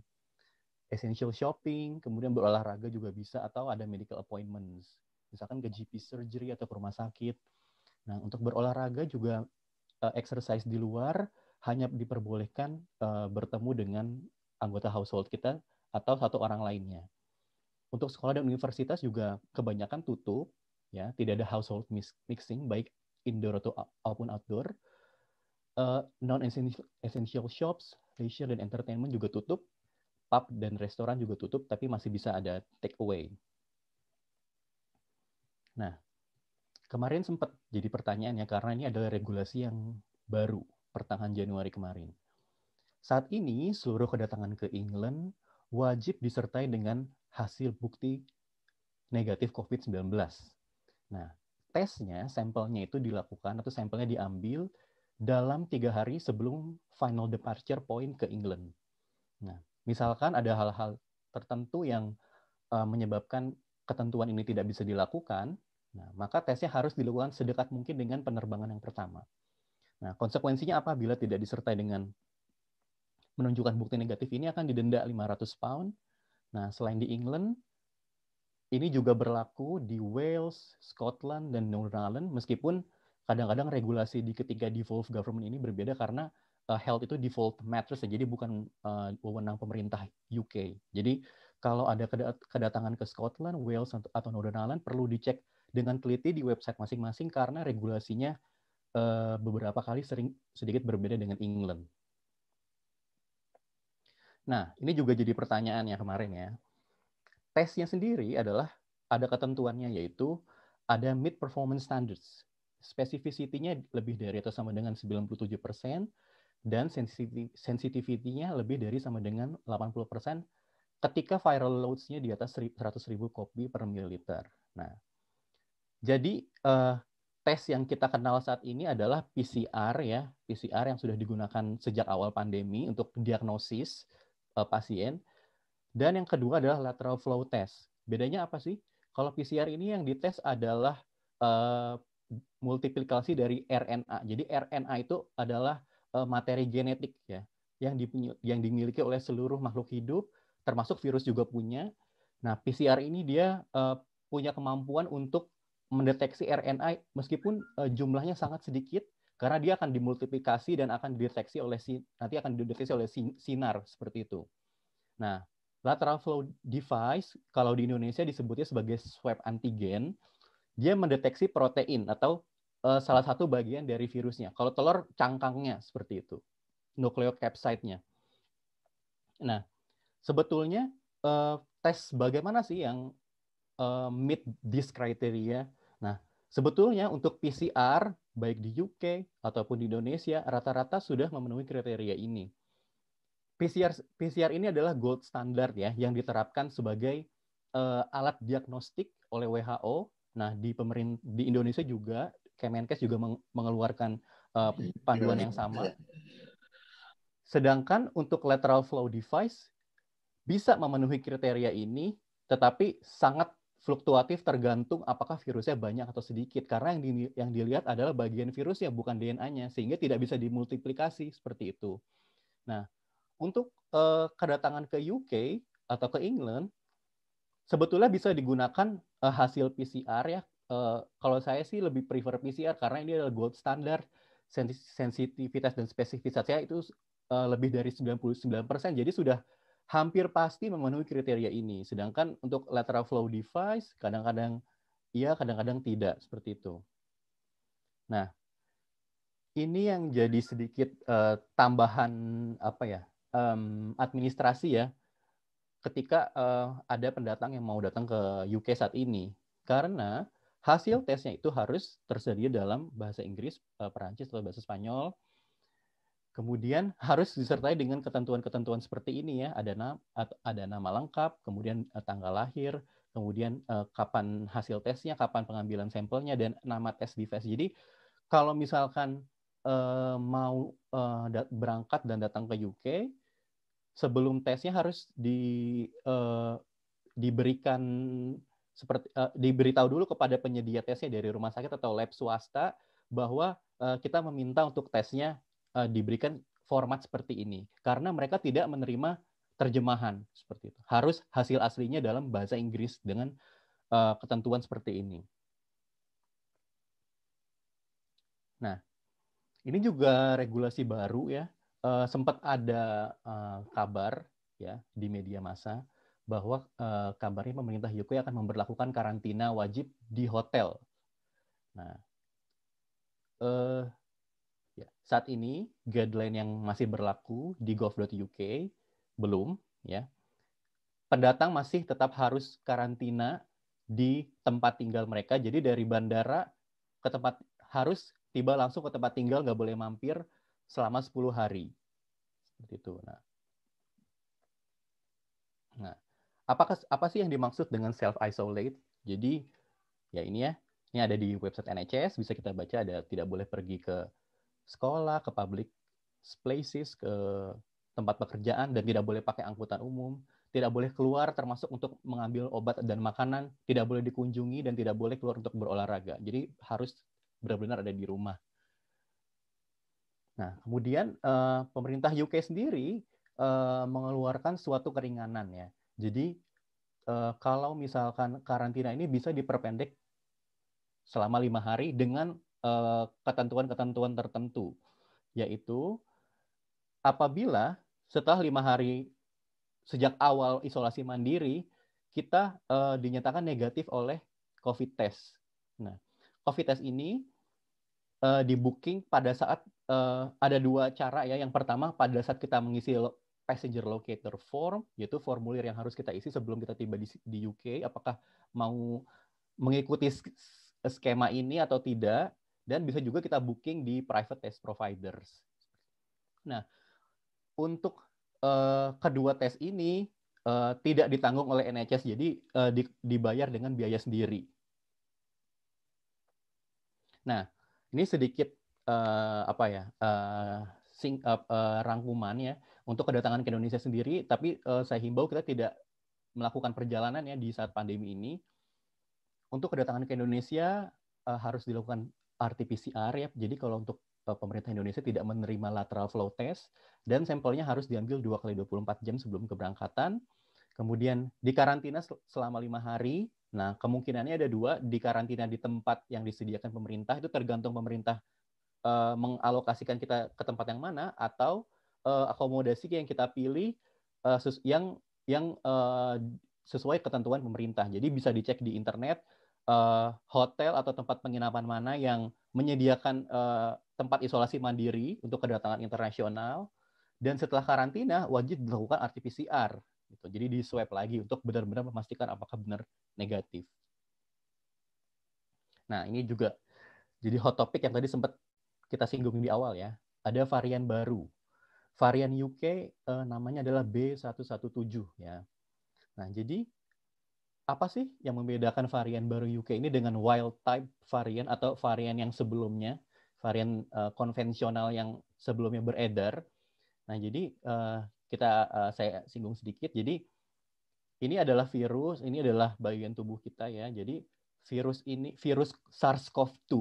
essential shopping, kemudian berolahraga juga bisa atau ada medical appointments, misalkan ke GP surgery atau ke rumah sakit. Nah, untuk berolahraga juga uh, exercise di luar hanya diperbolehkan uh, bertemu dengan anggota household kita atau satu orang lainnya. Untuk sekolah dan universitas juga kebanyakan tutup, ya, tidak ada household mixing baik indoor atau maupun outdoor. Uh, eh, non essential shops, leisure dan entertainment juga tutup pub dan restoran juga tutup, tapi masih bisa ada take away. Nah, kemarin sempat jadi pertanyaannya karena ini adalah regulasi yang baru pertengahan Januari kemarin. Saat ini seluruh kedatangan ke England wajib disertai dengan hasil bukti negatif COVID-19. Nah, tesnya, sampelnya itu dilakukan atau sampelnya diambil dalam tiga hari sebelum final departure point ke England. Nah, Misalkan ada hal-hal tertentu yang uh, menyebabkan ketentuan ini tidak bisa dilakukan, nah, maka tesnya harus dilakukan sedekat mungkin dengan penerbangan yang pertama. Nah, konsekuensinya apa bila tidak disertai dengan menunjukkan bukti negatif ini akan didenda 500 pound. Nah, selain di England, ini juga berlaku di Wales, Scotland, dan Northern Ireland, meskipun kadang-kadang regulasi di ketiga devolved government ini berbeda karena uh, health itu default matters ya. jadi bukan uh, wewenang pemerintah UK. Jadi kalau ada kedatangan ke Scotland, Wales atau Northern Ireland perlu dicek dengan teliti di website masing-masing karena regulasinya uh, beberapa kali sering sedikit berbeda dengan England. Nah, ini juga jadi pertanyaan ya kemarin ya. Tesnya sendiri adalah ada ketentuannya yaitu ada mid performance standards. spesifisitinya lebih dari atau sama dengan 97%, dan sensitivity-nya lebih dari sama dengan 80% ketika viral loads-nya di atas 100.000 copy per mililiter. Nah, jadi uh, tes yang kita kenal saat ini adalah PCR ya, PCR yang sudah digunakan sejak awal pandemi untuk diagnosis uh, pasien. Dan yang kedua adalah lateral flow test. Bedanya apa sih? Kalau PCR ini yang dites adalah uh, multiplikasi dari RNA. Jadi RNA itu adalah Eh, materi genetik ya yang yang dimiliki oleh seluruh makhluk hidup termasuk virus juga punya. Nah, PCR ini dia uh, punya kemampuan untuk mendeteksi RNA meskipun uh, jumlahnya sangat sedikit karena dia akan dimultiplikasi dan akan dideteksi oleh nanti akan dideteksi oleh sinar seperti itu. Nah, lateral flow device kalau di Indonesia disebutnya sebagai swab antigen, dia mendeteksi protein atau uh, salah satu bagian dari virusnya. Kalau telur cangkangnya seperti itu, nukleokapsidnya. Nah, sebetulnya uh, tes bagaimana sih yang uh, meet this criteria? Nah, sebetulnya untuk PCR baik di UK ataupun di Indonesia rata-rata sudah memenuhi kriteria ini. PCR PCR ini adalah gold standard ya yang diterapkan sebagai uh, alat diagnostik oleh WHO. Nah, di pemerintah di Indonesia juga Kemenkes juga mengeluarkan eh, iya, panduan iya, yang sama. Iya. Sedangkan untuk lateral flow device bisa memenuhi kriteria ini, tetapi sangat fluktuatif tergantung apakah virusnya banyak atau sedikit karena yang, di, yang dilihat adalah bagian virus yang bukan DNA-nya sehingga tidak bisa dimultiplikasi seperti itu. Nah, untuk eh, kedatangan ke UK atau ke England sebetulnya bisa digunakan eh, hasil PCR ya Eh, kalau saya sih lebih prefer PCR karena ini adalah gold standard sensitivitas dan spesifitasnya itu uh, lebih dari 99%. Jadi sudah hampir pasti memenuhi kriteria ini. Sedangkan untuk lateral flow device kadang-kadang iya, kadang-kadang tidak seperti itu. Nah, ini yang jadi sedikit uh, tambahan apa ya? Um, administrasi ya ketika uh, ada pendatang yang mau datang ke UK saat ini. Karena hasil tesnya itu harus tersedia dalam bahasa Inggris, eh, Perancis atau bahasa Spanyol. Kemudian harus disertai dengan ketentuan-ketentuan seperti ini ya, ada nama ada nama lengkap, kemudian eh, tanggal lahir, kemudian eh, kapan hasil tesnya, kapan pengambilan sampelnya dan nama tes device. Jadi kalau misalkan mau berangkat dan datang ke UK, sebelum tesnya harus di diberikan seperti uh, diberitahu dulu kepada penyedia tesnya dari rumah sakit atau lab swasta bahwa uh, kita meminta untuk tesnya uh, diberikan format seperti ini karena mereka tidak menerima terjemahan seperti itu. Harus hasil aslinya dalam bahasa Inggris dengan uh, ketentuan seperti ini. Nah, ini juga regulasi baru ya. Uh, sempat ada uh, kabar ya di media massa bahwa eh, kabarnya pemerintah UK akan memperlakukan karantina wajib di hotel. Nah, eh, ya, saat ini guideline yang masih berlaku di gov.uk belum, ya. Pendatang masih tetap harus karantina di tempat tinggal mereka. Jadi dari bandara ke tempat harus tiba langsung ke tempat tinggal, nggak boleh mampir selama 10 hari. Seperti itu. Nah, nah apakah apa sih yang dimaksud dengan self isolate? Jadi ya ini ya, ini ada di website NHS bisa kita baca ada tidak boleh pergi ke sekolah, ke public places, ke tempat pekerjaan dan tidak boleh pakai angkutan umum, tidak boleh keluar termasuk untuk mengambil obat dan makanan, tidak boleh dikunjungi dan tidak boleh keluar untuk berolahraga. Jadi harus benar-benar ada di rumah. Nah, kemudian eh, pemerintah UK sendiri eh, mengeluarkan suatu keringanan ya jadi uh, kalau misalkan karantina ini bisa diperpendek selama lima hari dengan eh, ketentuan-ketentuan uh, tertentu, yaitu apabila setelah lima hari sejak awal isolasi mandiri kita uh, dinyatakan negatif oleh COVID test. Nah, COVID test ini uh, di pada saat uh, ada dua cara ya. Yang pertama pada saat kita mengisi passenger locator form, yaitu formulir yang harus kita isi sebelum kita tiba di, di UK, apakah mau mengikuti skema ini atau tidak, dan bisa juga kita booking di private test providers. Nah, untuk uh, kedua tes ini uh, tidak ditanggung oleh NHS, jadi uh, di, dibayar dengan biaya sendiri. Nah, ini sedikit uh, apa ya uh, sing, uh, uh, rangkumannya untuk kedatangan ke Indonesia sendiri, tapi uh, saya himbau kita tidak melakukan perjalanan ya di saat pandemi ini. Untuk kedatangan ke Indonesia uh, harus dilakukan RT-PCR ya. Jadi kalau untuk uh, pemerintah Indonesia tidak menerima lateral flow test dan sampelnya harus diambil dua kali 24 jam sebelum keberangkatan. Kemudian dikarantina selama lima hari. Nah, kemungkinannya ada dua, dikarantina di tempat yang disediakan pemerintah itu tergantung pemerintah uh, mengalokasikan kita ke tempat yang mana atau uh, akomodasi yang kita pilih uh, eh, ses- yang yang uh, sesuai ketentuan pemerintah. Jadi bisa dicek di internet uh, hotel atau tempat penginapan mana yang menyediakan uh, tempat isolasi mandiri untuk kedatangan internasional dan setelah karantina wajib dilakukan RT-PCR gitu. Jadi di swab lagi untuk benar-benar memastikan apakah benar negatif. Nah, ini juga jadi hot topic yang tadi sempat kita singgung di awal ya. Ada varian baru Varian UK eh, namanya adalah B117 ya. Nah, jadi apa sih yang membedakan varian baru UK ini dengan wild type varian atau varian yang sebelumnya, varian uh, konvensional yang sebelumnya beredar? Nah, jadi uh, kita uh, saya singgung sedikit. Jadi ini adalah virus, ini adalah bagian tubuh kita ya. Jadi virus ini virus SARS-CoV-2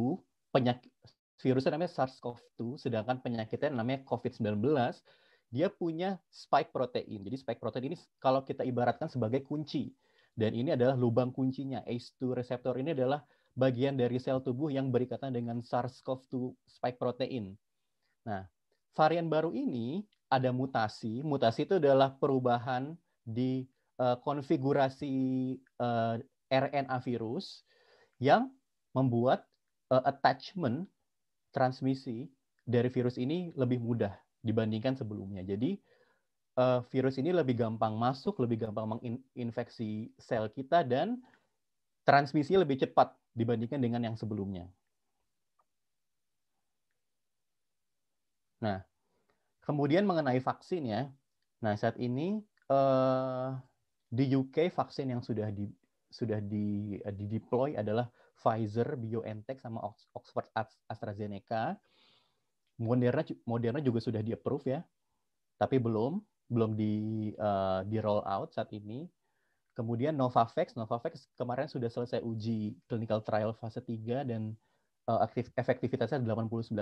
penyakit virusnya namanya SARS-CoV-2, sedangkan penyakitnya namanya COVID-19, dia punya spike protein. Jadi spike protein ini kalau kita ibaratkan sebagai kunci. Dan ini adalah lubang kuncinya. ACE2 reseptor ini adalah bagian dari sel tubuh yang berikatan dengan SARS-CoV-2 spike protein. Nah, varian baru ini ada mutasi. Mutasi itu adalah perubahan di uh, konfigurasi uh, eh, RNA virus yang membuat uh, attachment transmisi dari virus ini lebih mudah dibandingkan sebelumnya. Jadi uh, virus ini lebih gampang masuk, lebih gampang menginfeksi sel kita dan transmisi lebih cepat dibandingkan dengan yang sebelumnya. Nah, kemudian mengenai vaksin ya. Nah, saat ini uh, di UK vaksin yang sudah di sudah di, eh, di deploy adalah Pfizer, BioNTech sama Oxford AstraZeneca. Moderna Moderna juga sudah di approve ya. Tapi belum belum di uh, di roll out saat ini. Kemudian Novavax, Novavax kemarin sudah selesai uji clinical trial fase 3 dan uh, aktif, efektivitasnya 89%,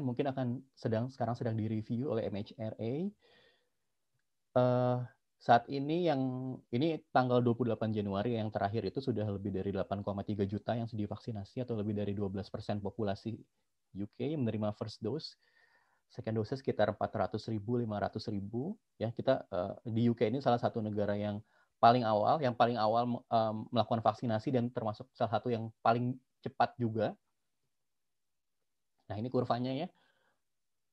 mungkin akan sedang sekarang sedang direview oleh MHRA. Uh, eh, saat ini yang ini tanggal 28 Januari yang terakhir itu sudah lebih dari 8,3 juta yang sudah divaksinasi atau lebih dari 12% populasi UK menerima first dose. Second dose sekitar 400 ribu, 500 ribu. Ya, kita uh, di UK ini salah satu negara yang paling awal, yang paling awal um, melakukan vaksinasi dan termasuk salah satu yang paling cepat juga. Nah, ini kurvanya ya.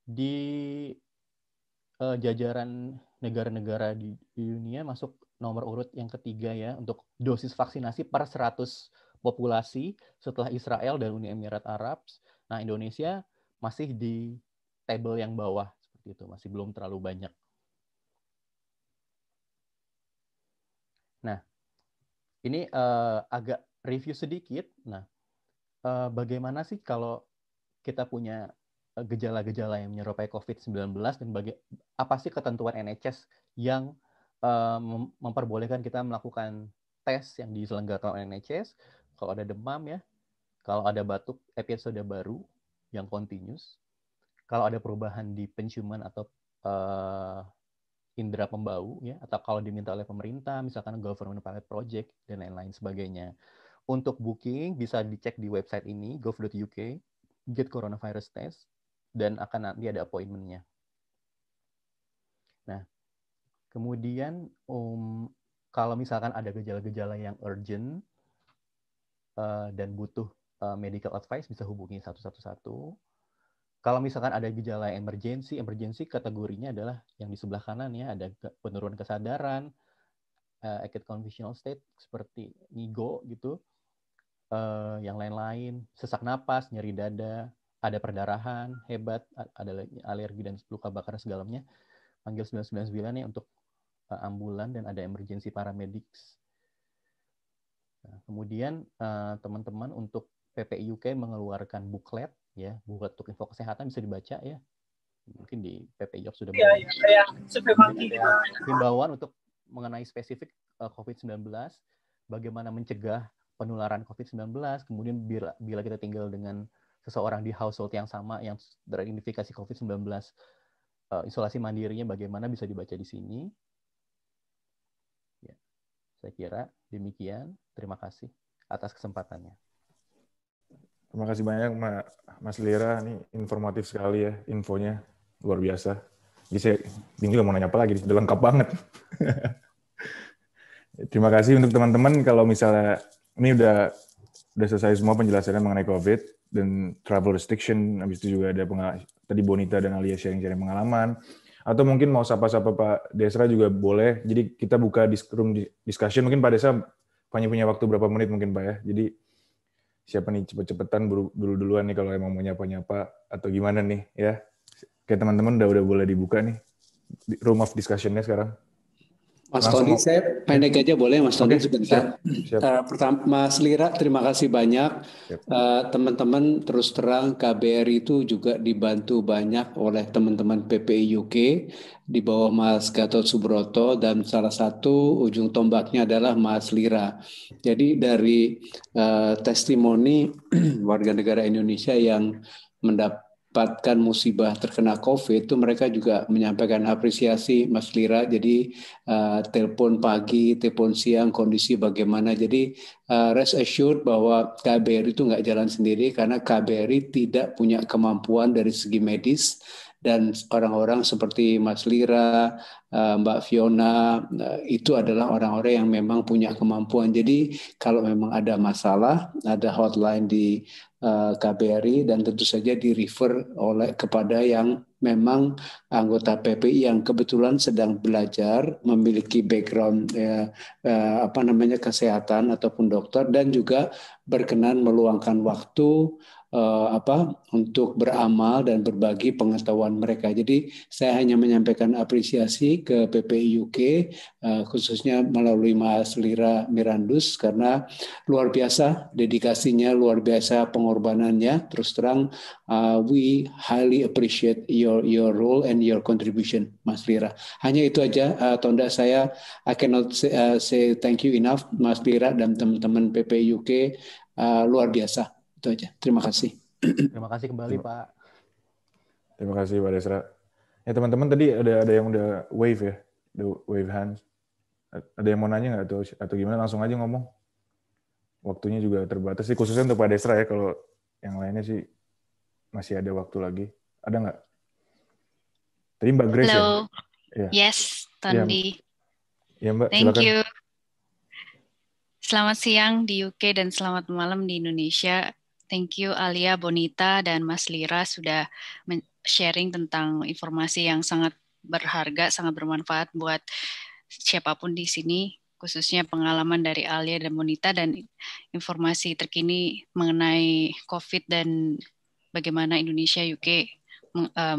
Di uh, jajaran negara-negara di, dunia masuk nomor urut yang ketiga ya untuk dosis vaksinasi per 100 populasi setelah Israel dan Uni Emirat Arab. Nah, Indonesia masih di table yang bawah seperti itu, masih belum terlalu banyak. Nah, ini uh, agak review sedikit. Nah, uh, bagaimana sih kalau kita punya Eh, gejala-gejala yang menyerupai COVID-19 dan baga apa sih ketentuan NHS yang um, memperbolehkan kita melakukan tes yang diselenggarakan oleh NHS kalau ada demam ya, kalau ada batuk episode baru yang continuous, kalau ada perubahan di penciuman atau uh, indera pembau ya atau kalau diminta oleh pemerintah misalkan government pilot project dan lain-lain sebagainya. Untuk booking bisa dicek di website ini gov.uk get coronavirus test dan akan nanti ada appointmentnya. Nah, kemudian um, kalau misalkan ada gejala-gejala yang urgent uh, dan butuh uh, medical advice bisa hubungi satu-satu-satu. Kalau misalkan ada gejala emergency, emergency kategorinya adalah yang di sebelah kanan ya ada penurunan kesadaran, uh, acute convulsional state seperti nigo gitu, uh, yang lain-lain, sesak napas, nyeri dada, ada perdarahan, hebat, ada alergi dan luka bakar segalanya, panggil 999 ya untuk eh, ambulan dan ada emergency paramedics. Nah, kemudian eh, teman-teman uh, untuk PPI UK mengeluarkan buklet ya, buat untuk info kesehatan bisa dibaca ya. Mungkin di PPI Job sudah ya, ya, ya. Ada himbauan untuk mengenai spesifik uh, eh, COVID-19, bagaimana mencegah penularan COVID-19, kemudian bila, bila kita tinggal dengan seseorang di household yang sama yang teridentifikasi COVID-19 uh, eh, isolasi mandirinya bagaimana bisa dibaca di sini. Ya, saya kira demikian. Terima kasih atas kesempatannya. Terima kasih banyak Mas Lira, ini informatif sekali ya infonya, luar biasa. Jadi saya ini juga mau nanya apa lagi, sudah lengkap banget. *laughs* Terima kasih untuk teman-teman kalau misalnya ini udah udah selesai semua penjelasannya mengenai COVID dan travel restriction, habis itu juga ada pengalaman. tadi Bonita dan Alia sharing sharing pengalaman. Atau mungkin mau sapa-sapa Pak Desra juga boleh. Jadi kita buka room discussion. Mungkin Pak Desra hanya punya waktu berapa menit mungkin Pak ya. Jadi siapa nih cepet-cepetan dulu-duluan nih kalau emang mau nyapa-nyapa atau gimana nih ya. Kayak teman-teman udah udah boleh dibuka nih room of discussionnya sekarang. Mas Tony, saya pendek aja boleh ya, Mas Tony okay, sebentar. Uh, eh, pertama, Mas Lira, terima kasih banyak. Eh, teman-teman uh, terus terang KBR itu juga dibantu banyak oleh teman-teman PPI UK di bawah Mas Gatot Subroto dan salah satu ujung tombaknya adalah Mas Lira. Jadi dari uh, testimoni *clears throat* warga negara Indonesia yang mendapat mendapatkan musibah terkena COVID itu mereka juga menyampaikan apresiasi Mas Lira. Jadi uh, telepon pagi, telepon siang, kondisi bagaimana. Jadi uh, rest assured bahwa KBRI itu nggak jalan sendiri karena KBRI tidak punya kemampuan dari segi medis dan orang-orang seperti Mas Lira, eh, Mbak Fiona itu adalah orang-orang yang memang punya kemampuan. Jadi kalau memang ada masalah, ada hotline di Eh, KBRI dan tentu saja di refer oleh kepada yang memang anggota PPI yang kebetulan sedang belajar memiliki background ya, eh, apa namanya kesehatan ataupun dokter dan juga berkenan meluangkan waktu uh, apa untuk beramal dan berbagi pengetahuan mereka. Jadi saya hanya menyampaikan apresiasi ke PPI UK uh, eh, khususnya melalui Mas Lira Mirandus karena luar biasa dedikasinya, luar biasa pengorbanannya. Terus terang uh, we highly appreciate your your role and your contribution, Mas Lira. Hanya itu aja uh, tonda saya I cannot say, uh, say thank you enough Mas Lira dan teman-teman PPI UK uh, luar biasa itu aja. Terima kasih. Terima kasih kembali Terima. Pak. Terima kasih Pak Desra. Ya teman-teman tadi ada ada yang udah wave ya, the wave hands. Ada yang mau nanya nggak atau atau gimana langsung aja ngomong. Waktunya juga terbatas sih khususnya untuk Pak Desra ya kalau yang lainnya sih masih ada waktu lagi. Ada nggak? Tadi Mbak Grace Hello. ya? Yeah. Yes, iya, Tandi. Ya, ya Mbak. Thank silakan. you. Selamat siang di UK dan selamat malam di Indonesia. Thank you Alia, Bonita, dan Mas Lira sudah sharing tentang informasi yang sangat berharga, sangat bermanfaat buat siapapun di sini, khususnya pengalaman dari Alia dan Bonita dan informasi terkini mengenai COVID dan bagaimana Indonesia UK eh,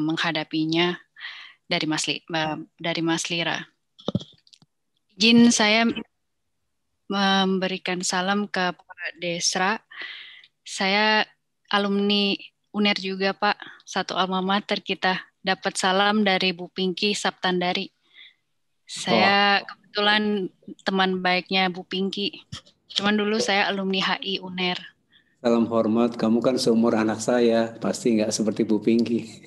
menghadapinya dari Mas Lira, eh, dari Mas Lira. Izin saya memberikan salam ke Pak Desra saya alumni UNER juga, Pak. Satu alma mater kita. Dapat salam dari Bu Pinky Saptandari. Saya kebetulan teman baiknya Bu Pinky. Cuman dulu saya alumni HI UNER. Salam hormat, kamu kan seumur anak saya, pasti nggak seperti Bu Pinky. *laughs*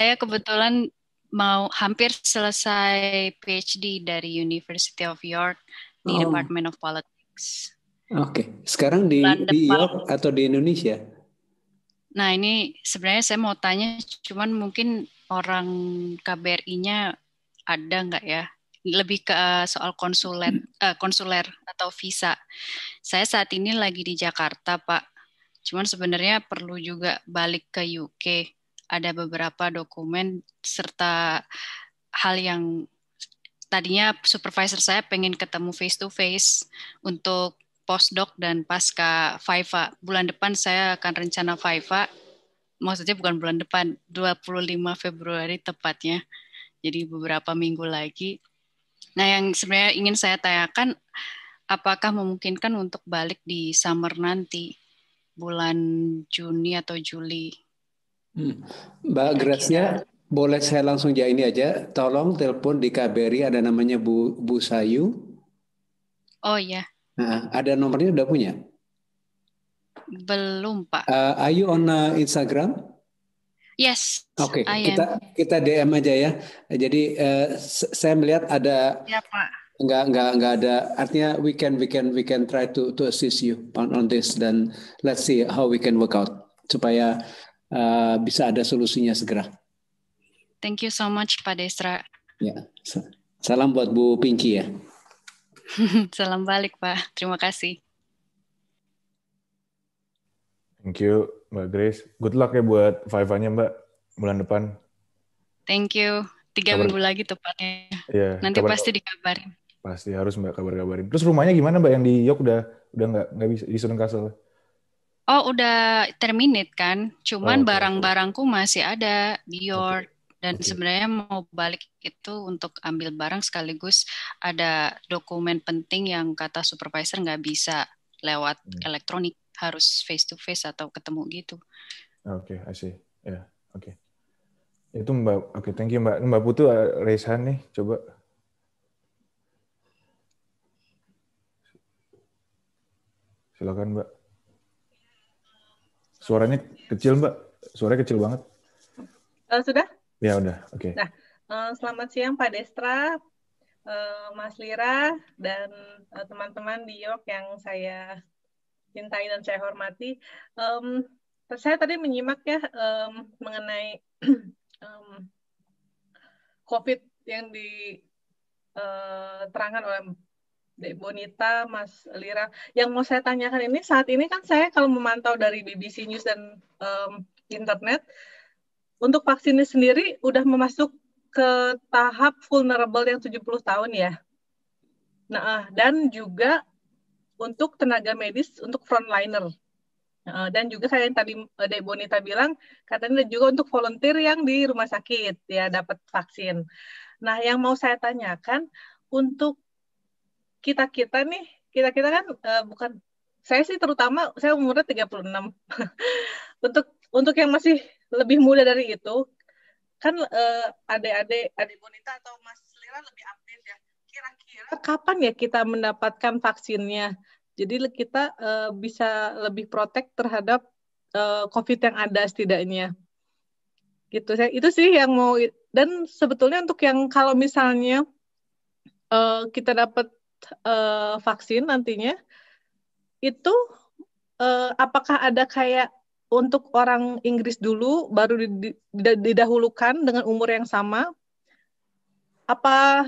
saya kebetulan mau hampir selesai PhD dari University of York di oh. Department of Politics. Oke, sekarang di, di York atau di Indonesia? Nah ini sebenarnya saya mau tanya, cuman mungkin orang KBRI-nya ada nggak ya? Lebih ke eh, soal konsuler, uh, konsuler atau visa. Saya saat ini lagi di Jakarta, Pak. Cuman sebenarnya perlu juga balik ke UK. Ada beberapa dokumen serta hal yang tadinya supervisor saya pengen ketemu face to face untuk postdoc dan pasca FIFA. Bulan depan saya akan rencana FIFA, maksudnya bukan bulan depan, 25 Februari tepatnya. Jadi beberapa minggu lagi. Nah yang sebenarnya ingin saya tanyakan, apakah memungkinkan untuk balik di summer nanti, bulan Juni atau Juli? Hmm. Mbak Gracia, boleh saya langsung ya ini aja, tolong telepon di KBRI ada namanya Bu Bu Sayu. Oh iya. Nah, ada nomornya udah punya? Belum pak. Uh, are you on uh, Instagram? Yes. Oke, okay, kita kita DM aja ya. Jadi uh, saya melihat ada. Ya pak. Enggak, enggak, enggak ada. Artinya we can, we can, we can try to to assist you on on this dan let's see how we can work out supaya uh, bisa ada solusinya segera. Thank you so much Pak Desra. Ya, salam buat Bu Pinky ya. *laughs* Salam balik, Pak. Terima kasih. Thank you, Mbak Grace. Good luck ya buat Viva-nya, Mbak, bulan depan. Thank you. Tiga Kabar... minggu lagi tepatnya. Yeah, Nanti kabar... pasti dikabarin. Pasti harus Mbak kabar-kabarin. Terus rumahnya gimana Mbak yang di York udah udah nggak nggak bisa di Sudden Castle? Oh udah terminate kan, cuman oh, okay. barang-barangku masih ada di York. Dan okay. sebenarnya mau balik itu untuk ambil barang sekaligus ada dokumen penting yang kata supervisor nggak bisa lewat hmm. elektronik, harus face to face atau ketemu gitu. Oke, okay, I see. Ya, yeah, oke. Okay. Itu Mbak, oke, okay, thank you Mbak. Mbak Putu, eh, Reza nih, coba. Silakan Mbak. Suaranya kecil Mbak, suaranya kecil banget. Uh, sudah? Ya udah, oke. Okay. Nah, eh, selamat siang Pak Destra, eh, Mas Lira, dan eh, teman-teman uh, di York yang saya cintai dan saya hormati. Um, saya tadi menyimak ya um, mengenai um, *clears throat* COVID yang diterangkan oleh Dek Bonita, Mas Lira. Yang mau saya tanyakan ini saat ini kan saya kalau memantau dari BBC News dan um, internet, untuk vaksinnya sendiri udah memasuk ke tahap vulnerable yang 70 tahun ya. Nah, eh, dan juga untuk tenaga medis untuk frontliner. Nah, eh, dan juga saya yang tadi eh, Dek Bonita bilang, katanya juga untuk volunteer yang di rumah sakit ya dapat vaksin. Nah, yang mau saya tanyakan untuk kita-kita nih, kita-kita kan uh, bukan saya sih terutama saya umurnya 36. *laughs* untuk untuk yang masih lebih muda dari itu kan uh, adik-adik adik Bonita atau Mas lira lebih update ya kira-kira kapan ya kita mendapatkan vaksinnya jadi kita uh, bisa lebih protek terhadap uh, COVID yang ada setidaknya gitu saya itu sih yang mau dan sebetulnya untuk yang kalau misalnya uh, kita dapat vaksin nantinya itu apakah ada kayak untuk orang Inggris dulu baru didahulukan dengan umur yang sama? Apa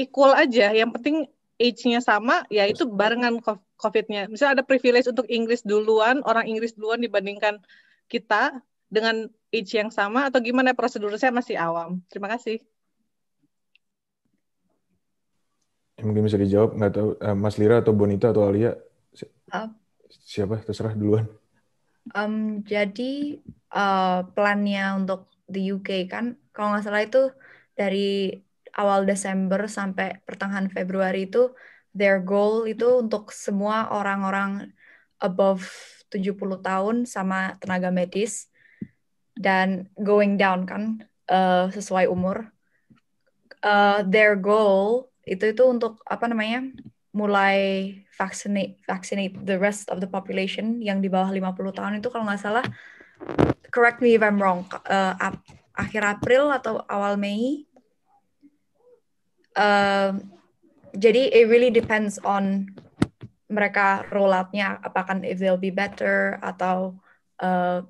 equal aja? Yang penting age-nya sama, ya itu barengan COVID-nya. Misal ada privilege untuk Inggris duluan, orang Inggris duluan dibandingkan kita dengan age yang sama atau gimana prosedurnya masih awam. Terima kasih. Ya, mungkin bisa dijawab nggak tahu eh, Mas Lira atau Bonita atau Alia siapa terserah duluan. Um, jadi uh, plannya untuk the UK kan, kalau nggak salah itu dari awal Desember sampai pertengahan Februari itu their goal itu untuk semua orang-orang above 70 tahun sama tenaga medis dan going down kan uh, sesuai umur. Uh, their goal itu itu untuk apa namanya mulai vaccinate vaccinate the rest of the population yang di bawah 50 tahun itu kalau nggak salah correct me if I'm wrong uh, ap, akhir April atau awal Mei uh, jadi it really depends on mereka roll out-nya apakah if they'll be better atau uh,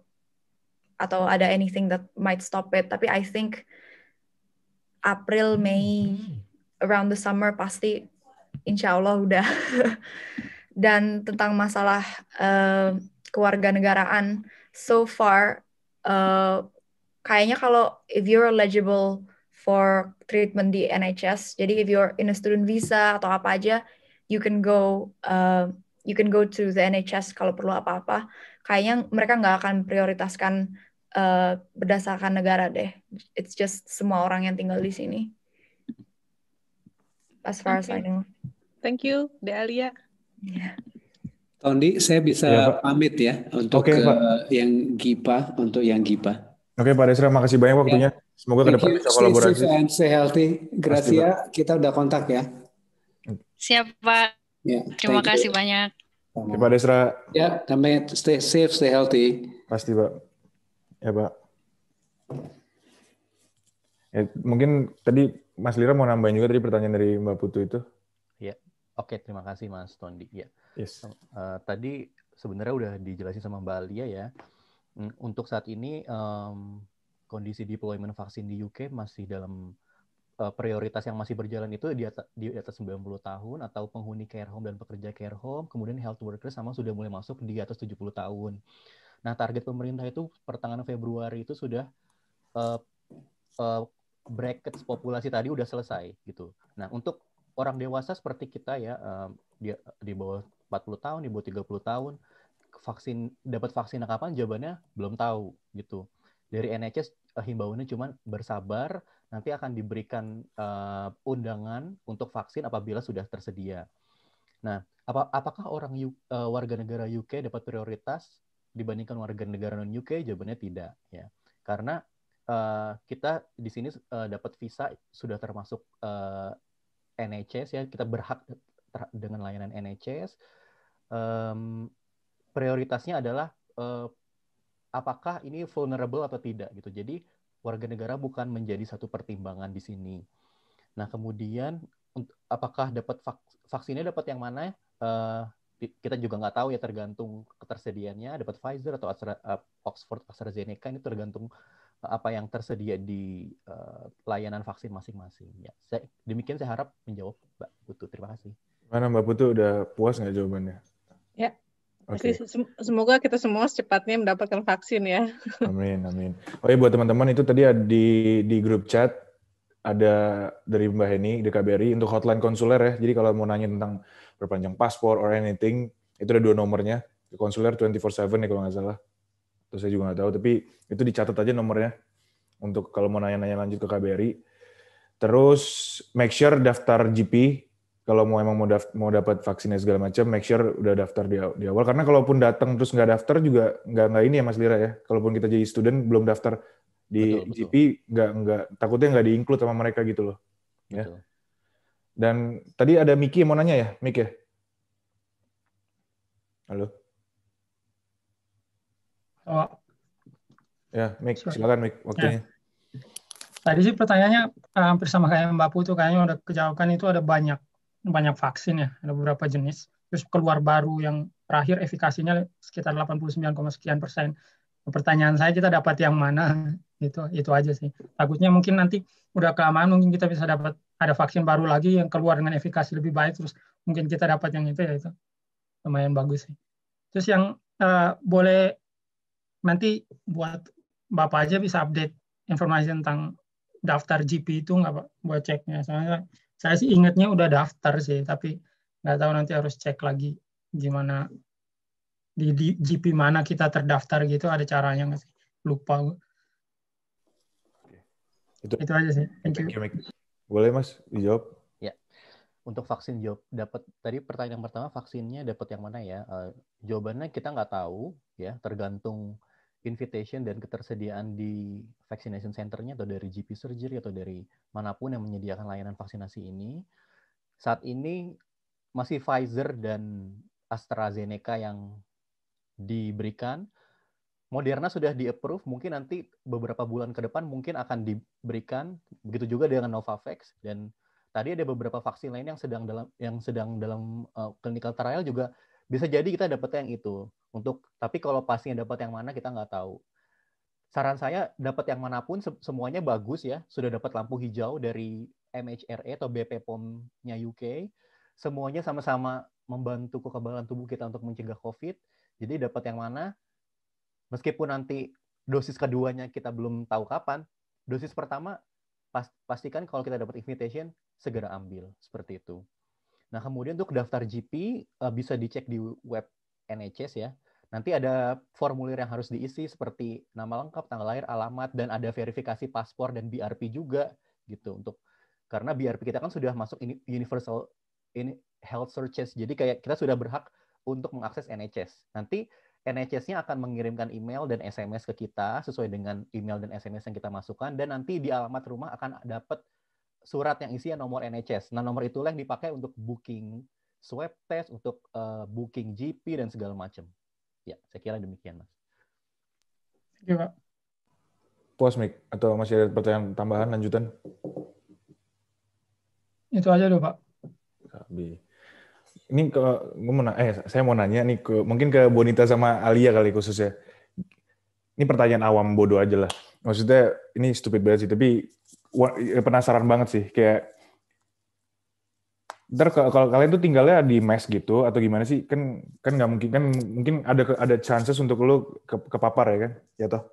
atau ada anything that might stop it tapi I think April Mei hmm. around the summer pasti insya Allah udah. *laughs* Dan tentang masalah uh, kewarganegaraan, so far uh, kayaknya kalau if you're eligible for treatment di NHS, jadi if you're in a student visa atau apa aja, you can go uh, you can go to the NHS kalau perlu apa-apa. Kayaknya mereka nggak akan prioritaskan uh, berdasarkan negara deh. It's just semua orang yang tinggal di sini. As far okay. as I know. Thank you, Dalia. Yeah. Tondi, saya bisa ya, pamit ya untuk okay, ke, yang Gipa, untuk yang Gipa. Oke okay, Pak Desra, makasih banyak waktunya. Yeah. Semoga ke depan bisa kolaborasi. Stay safe and stay healthy. Gracia, Pasti, kita udah kontak ya. Siap Pak. Ya, Terima kasih you. banyak. Oke, Pak Desra. Ya, kami ya. stay safe, stay healthy. Pasti Pak. Ya Pak. Ya, mungkin tadi Mas Lira mau nambahin juga tadi pertanyaan dari Mbak Putu itu. Oke, terima kasih Mas Tondi. Ya. Yes. Uh, tadi sebenarnya udah dijelasin sama Mbak Alia ya. Mm, untuk saat ini um, kondisi deployment vaksin di UK masih dalam uh, prioritas yang masih berjalan itu di atas, di atas 90 tahun atau penghuni care home dan pekerja care home, kemudian health workers sama sudah mulai masuk di atas 70 tahun. Nah, target pemerintah itu pertengahan Februari itu sudah uh, uh, bracket populasi tadi udah selesai gitu. Nah, untuk orang dewasa seperti kita ya di, di bawah 40 tahun, di bawah 30 tahun, vaksin dapat vaksin kapan jawabannya belum tahu gitu. Dari NHS eh, himbauannya cuma bersabar, nanti akan diberikan uh, undangan untuk vaksin apabila sudah tersedia. Nah, apa, apakah orang U, uh, warga negara UK dapat prioritas dibandingkan warga negara non UK? Jawabannya tidak ya. Karena uh, kita di sini uh, dapat visa sudah termasuk uh, NHS ya kita berhak dengan layanan NHS um, prioritasnya adalah uh, apakah ini vulnerable atau tidak gitu jadi warga negara bukan menjadi satu pertimbangan di sini nah kemudian apakah dapat vaksinnya dapat yang mana uh, kita juga nggak tahu ya tergantung ketersediaannya dapat Pfizer atau eh, Oxford AstraZeneca ini tergantung apa yang tersedia di uh, layanan vaksin masing-masing. Ya, saya, demikian saya harap menjawab Mbak Putu. Terima kasih. Mana Mbak Putu udah puas nggak jawabannya? Ya. Okay. Semoga kita semua secepatnya mendapatkan vaksin ya. *laughs* Amin, amin. Oh iya buat teman-teman itu tadi di di grup chat ada dari Mbak Heni di untuk hotline konsuler ya. Jadi kalau mau nanya tentang perpanjang paspor or anything, itu ada dua nomornya. Konsuler 24/7 ya kalau nggak salah terus saya juga nggak tahu tapi itu dicatat aja nomornya untuk kalau mau nanya-nanya lanjut ke KBRI terus make sure daftar GP kalau mau emang mau daft, mau dapat vaksinnya segala macam make sure udah daftar di, di awal karena kalaupun datang terus nggak daftar juga nggak nggak ini ya Mas Lira ya kalaupun kita jadi student belum daftar di betul, GP nggak nggak takutnya nggak diinclude sama mereka gitu loh ya dan tadi ada Miki mau nanya ya Miki ya halo Oh ya, Mik, silakan Mik, waktunya. Ya. Tadi sih pertanyaannya hampir eh, sama kayak Mbak Putu, kayaknya udah kejawabkan itu ada banyak banyak vaksin ya, ada beberapa jenis. Terus keluar baru yang terakhir efikasinya sekitar 89, sekian persen. Pertanyaan saya kita dapat yang mana? *laughs* Itu itu aja sih. Takutnya mungkin nanti udah kelamaan mungkin kita bisa dapat ada vaksin baru lagi yang keluar dengan efikasi lebih baik terus mungkin kita dapat yang itu ya itu lumayan bagus sih. Terus yang uh, boleh nanti buat Bapak aja bisa update informasi tentang daftar GP itu nggak Pak buat ceknya. Soalnya saya sih ingatnya udah daftar sih, tapi nggak tahu nanti harus cek lagi gimana di, di GP mana kita terdaftar gitu ada caranya nggak sih? Lupa. Itu, itu aja sih. Thank you. thank you Boleh Mas dijawab? Ya. Untuk vaksin job dapat tadi pertanyaan pertama vaksinnya dapat yang mana ya? Uh, jawabannya kita nggak tahu ya, tergantung invitation dan ketersediaan di vaccination centernya atau dari GP surgery atau dari manapun yang menyediakan layanan vaksinasi ini saat ini masih Pfizer dan AstraZeneca yang diberikan. Moderna sudah di-approve, mungkin nanti beberapa bulan ke depan mungkin akan diberikan. Begitu juga dengan Novavax dan tadi ada beberapa vaksin lain yang sedang dalam yang sedang dalam uh, clinical trial juga bisa jadi kita dapat yang itu untuk tapi kalau pastinya dapat yang mana kita nggak tahu saran saya dapat yang manapun semuanya bagus ya sudah dapat lampu hijau dari MHRA e atau BP POM-nya UK semuanya sama-sama membantu kekebalan tubuh kita untuk mencegah COVID jadi dapat yang mana meskipun nanti dosis keduanya kita belum tahu kapan dosis pertama pastikan kalau kita dapat invitation segera ambil seperti itu. Nah, kemudian untuk daftar GP uh, eh, bisa dicek di web NHS ya. Nanti ada formulir yang harus diisi seperti nama lengkap, tanggal lahir, alamat, dan ada verifikasi paspor dan BRP juga gitu untuk karena BRP kita kan sudah masuk universal ini health searches. Jadi kayak kita sudah berhak untuk mengakses NHS. Nanti NHS-nya akan mengirimkan email dan SMS ke kita sesuai dengan email dan SMS yang kita masukkan dan nanti di alamat rumah akan dapat surat yang isinya nomor NHS. Nah, nomor itulah yang dipakai untuk booking swab test, untuk uh, booking GP dan segala macam. Ya, saya kira demikian, Mas. Oke, Pak. Puas, Mik? Atau masih ada pertanyaan tambahan lanjutan? Itu aja dong, Pak. Sabi. Ini ke, gue mau, eh, saya mau nanya nih ke, mungkin ke Bonita sama Alia kali khususnya. Ini pertanyaan awam bodoh aja lah. Maksudnya ini stupid banget sih, tapi Ya, penasaran banget sih kayak ntar kalau kalian tuh tinggalnya di mes gitu atau gimana sih kan kan nggak mungkin kan mungkin ada ada chances untuk lo ke, kepapar ya kan ya toh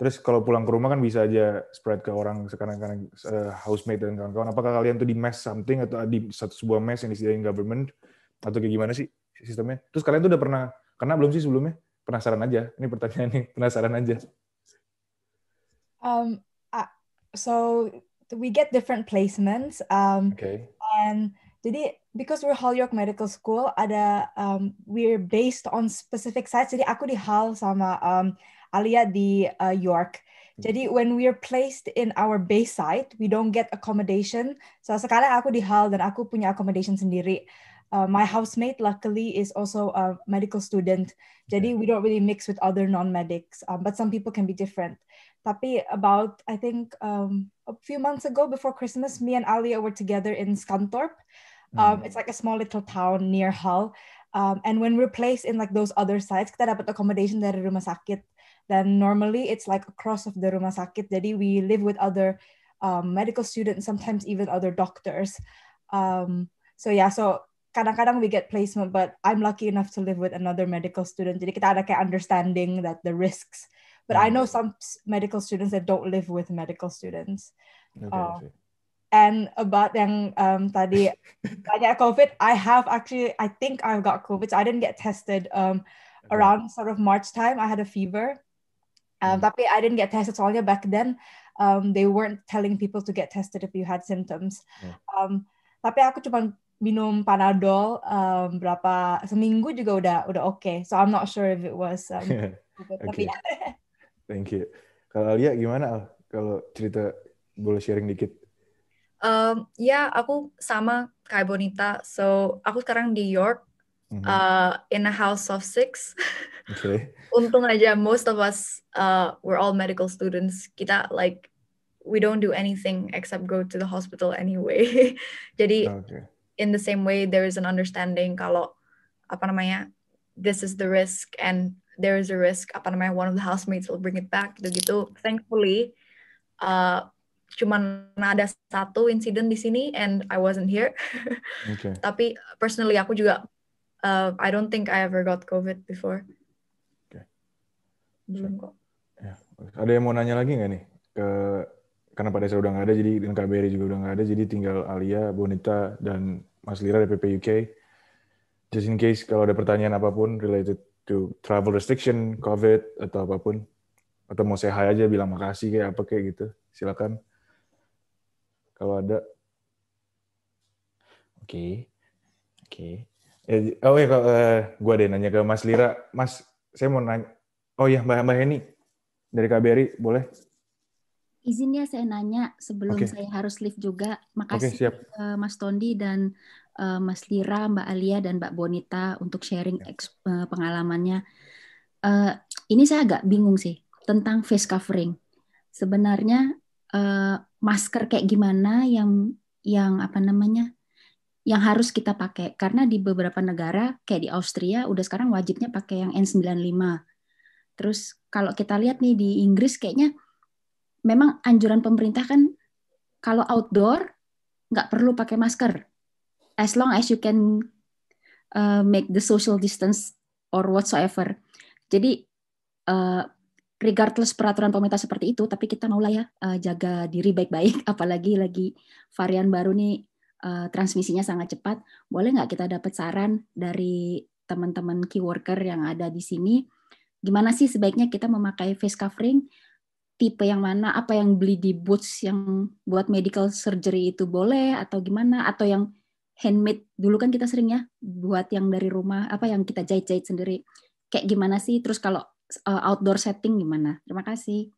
terus kalau pulang ke rumah kan bisa aja spread ke orang sekarang sekarang uh, eh, housemate dan kawan-kawan apakah kalian tuh di mes something atau di satu sebuah mes yang disediain government atau kayak gimana sih sistemnya terus kalian tuh udah pernah kena belum sih sebelumnya penasaran aja ini pertanyaan ini penasaran aja um, so we get different placements. Um, okay. And it because we're Holyoke Medical School ada um, we're based on specific sites. Jadi aku di Hall sama um, Alia di uh, York. Hmm. Jadi when we are placed in our base site, we don't get accommodation. So sekarang aku di Hall dan aku punya accommodation sendiri. Uh, my housemate luckily is also a medical student. Jadi we don't really mix with other non-medics, um, but some people can be different. Tapi about I think um, a few months ago before Christmas, me and Alia were together in Scantorp. Um, mm. It's like a small little town near Hull. Um, and when we're placed in like those other sites, kita dapat accommodation dari rumah sakit. Then normally it's like across of the rumah sakit. Jadi we live with other um, medical students, sometimes even other doctors. Um, so yeah, so kadang-kadang we get placement, but I'm lucky enough to live with another medical student. Jadi kita ada kayak understanding that the risks but mm i know some medical students that don't live with medical students okay, um, and about yang um, tadi *laughs* banyak covid i have actually i think i've got covid so i didn't get tested um, okay. around sort of march time i had a fever um, mm tapi i didn't get tested soalnya back then um, they weren't telling people to get tested if you had symptoms mm um, tapi aku cuma minum panadol um, berapa seminggu juga udah udah oke okay. so I'm not sure if it was um, *laughs* okay. tapi *laughs* Thank you. Kalau Alia gimana Al? Kalau cerita boleh sharing dikit? Um, ya, aku sama kayak Bonita. So, aku sekarang di York mm -hmm. uh, in a house of six. *laughs* Okay. Untung aja most of us uh, we're all medical students. Kita like we don't do anything except go to the hospital anyway. *laughs* Jadi okay. in the same way there is an understanding kalau apa namanya this is the risk and there is a risk apa namanya one of the housemates will bring it back gitu gitu thankfully uh, cuman ada satu insiden di sini and I wasn't here *laughs* okay. tapi personally aku juga uh, I don't think I ever got COVID before okay. belum kok ya. ada yang mau nanya lagi nggak nih ke karena pada saya udah nggak ada jadi dan KBRI juga udah nggak ada jadi tinggal Alia, Bonita dan Mas Lira dari PP UK. Just in case kalau ada pertanyaan apapun related to travel restriction, COVID atau apapun, atau mau sehat aja bilang makasih kayak apa kayak gitu, silakan kalau ada. Oke, okay. oke. Okay. Eh, oh ya, kalau uh, eh, gue deh nanya ke Mas Lira, Mas, saya mau nanya. Oh ya, Mbak Mbak Heni dari KBRI, boleh? Izin ya saya nanya sebelum okay. saya harus lift juga. Makasih okay, siap. Uh, Mas Tondi dan uh, Mas Lira, Mbak Alia, dan Mbak Bonita untuk sharing ya. Eh, pengalamannya. Uh, ini saya agak bingung sih tentang face covering. Sebenarnya uh, masker kayak gimana yang yang apa namanya yang harus kita pakai karena di beberapa negara kayak di Austria udah sekarang wajibnya pakai yang N95. Terus kalau kita lihat nih di Inggris kayaknya memang anjuran pemerintah kan kalau outdoor nggak perlu pakai masker as long as you can uh, make the social distance or whatsoever. Jadi uh, regardless peraturan pemerintah seperti itu, tapi kita lah ya uh, jaga diri baik-baik. *laughs* Apalagi lagi varian baru nih uh, transmisinya sangat cepat. Boleh nggak kita dapat saran dari teman-teman key worker yang ada di sini? Gimana sih sebaiknya kita memakai face covering? tipe yang mana, apa yang beli di boots yang buat medical surgery itu boleh atau gimana, atau yang handmade dulu kan kita sering ya buat yang dari rumah apa yang kita jahit-jahit sendiri kayak gimana sih terus kalau uh, outdoor setting gimana terima kasih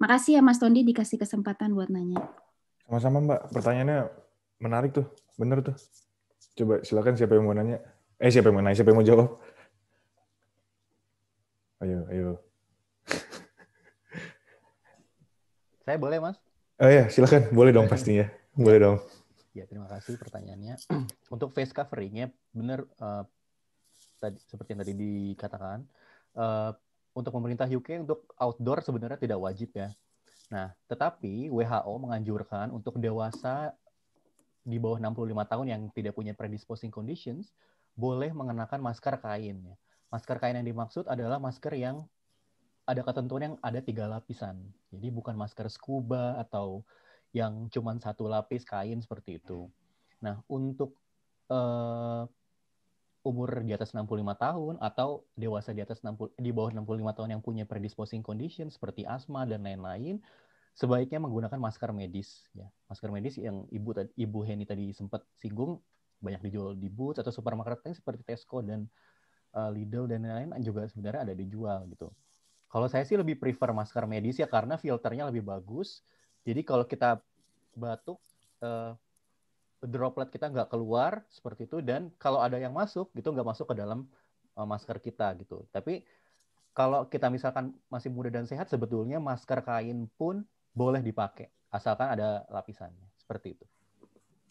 makasih ya Mas Tondi dikasih kesempatan buat nanya sama-sama Mbak pertanyaannya menarik tuh bener tuh coba silakan siapa yang mau nanya eh siapa yang mau nanya siapa yang mau jawab ayo ayo saya boleh Mas oh ya silakan boleh dong pastinya boleh dong Ya, terima kasih pertanyaannya. *clears throat* Untuk face coveringnya benar uh, eh, seperti yang tadi dikatakan uh, untuk pemerintah UK untuk outdoor sebenarnya tidak wajib ya. Nah, tetapi WHO menganjurkan untuk dewasa di bawah 65 tahun yang tidak punya predisposing conditions boleh mengenakan masker kain. Ya. Masker kain yang dimaksud adalah masker yang ada ketentuan yang ada tiga lapisan. Jadi bukan masker scuba atau yang cuma satu lapis kain seperti itu. Nah, untuk uh, umur di atas 65 tahun atau dewasa di atas 60 di bawah 65 tahun yang punya predisposing condition seperti asma dan lain-lain sebaiknya menggunakan masker medis ya. Masker medis yang Ibu Ibu Heni tadi sempat singgung banyak dijual di Boots atau supermarket yang seperti Tesco dan uh, Lidl dan lain-lain juga sebenarnya ada dijual gitu. Kalau saya sih lebih prefer masker medis ya karena filternya lebih bagus, jadi kalau kita batuk uh, droplet kita nggak keluar seperti itu dan kalau ada yang masuk gitu nggak masuk ke dalam uh, masker kita gitu. Tapi kalau kita misalkan masih muda dan sehat sebetulnya masker kain pun boleh dipakai asalkan ada lapisannya seperti itu.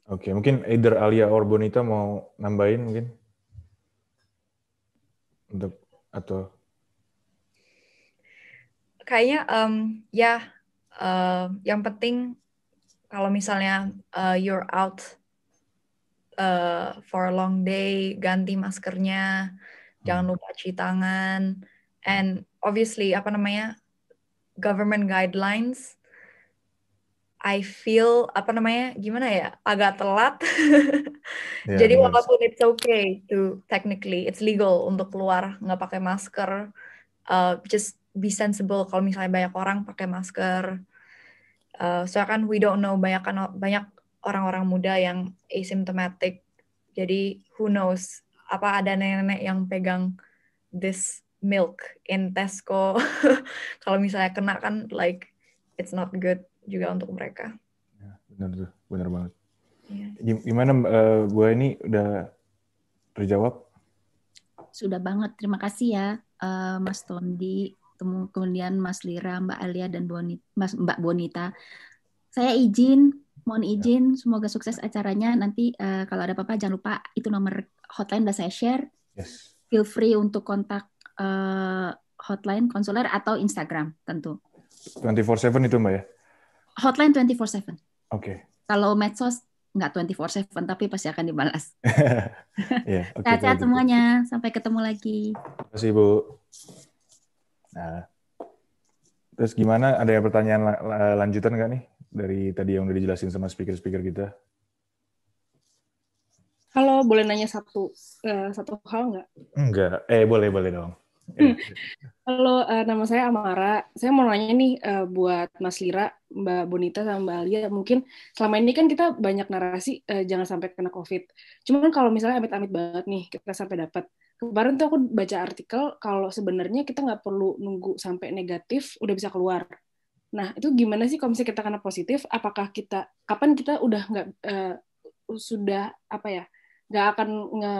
Oke, mungkin either Alia or Bonita mau nambahin mungkin untuk atau kayaknya um, ya uh, yang penting kalau misalnya uh, you're out uh, for a long day, ganti maskernya, hmm. jangan lupa cuci tangan, and obviously apa namanya government guidelines. I feel apa namanya gimana ya agak telat. *laughs* yeah, Jadi nice. Ya. walaupun it's okay to technically it's legal untuk keluar nggak pakai masker, uh, just be sensible kalau misalnya banyak orang pakai masker uh, eh, soalnya kan we don't know banyak kan banyak orang-orang muda yang asymptomatic jadi who knows apa ada nenek nenek yang pegang this milk in Tesco *laughs* kalau misalnya kena kan like it's not good juga untuk mereka ya, benar tuh benar banget ya. gimana uh, eh, bu ini udah terjawab sudah banget terima kasih ya uh, Mas Tondi ketemu kemudian Mas Lira, Mbak Alia dan Bonita, Mas Mbak Bonita. Saya izin, mohon ya. izin, ya. semoga sukses acaranya. Nanti uh, kalau ada apa-apa jangan lupa itu nomor hotline udah saya share. Yes. Feel free untuk kontak uh, hotline konsuler atau Instagram tentu. 24/7 itu Mbak ya? Hotline 24/7. Oke. Okay. Kalau medsos nggak 24/7 tapi pasti akan dibalas. *laughs* Iya, Sehat-sehat yeah, okay, semuanya. Sampai ketemu lagi. Terima kasih Bu. Nah, terus gimana? Ada yang pertanyaan lanjutan nggak nih dari tadi yang udah dijelasin sama speaker-speaker kita? Halo, boleh nanya satu uh, satu hal nggak? Enggak. Eh boleh boleh dong. *laughs* Halo, uh, nama saya Amara. Saya mau nanya nih uh, buat Mas Lira, Mbak Bonita, sama Mbak Alia. Mungkin selama ini kan kita banyak narasi uh, jangan sampai kena COVID. Cuman kalau misalnya amit-amit banget nih, kita sampai dapat kemarin tuh aku baca artikel kalau sebenarnya kita nggak perlu nunggu sampai negatif udah bisa keluar. Nah itu gimana sih kalau misalnya kita kena positif? Apakah kita kapan kita udah nggak uh, sudah apa ya nggak akan nge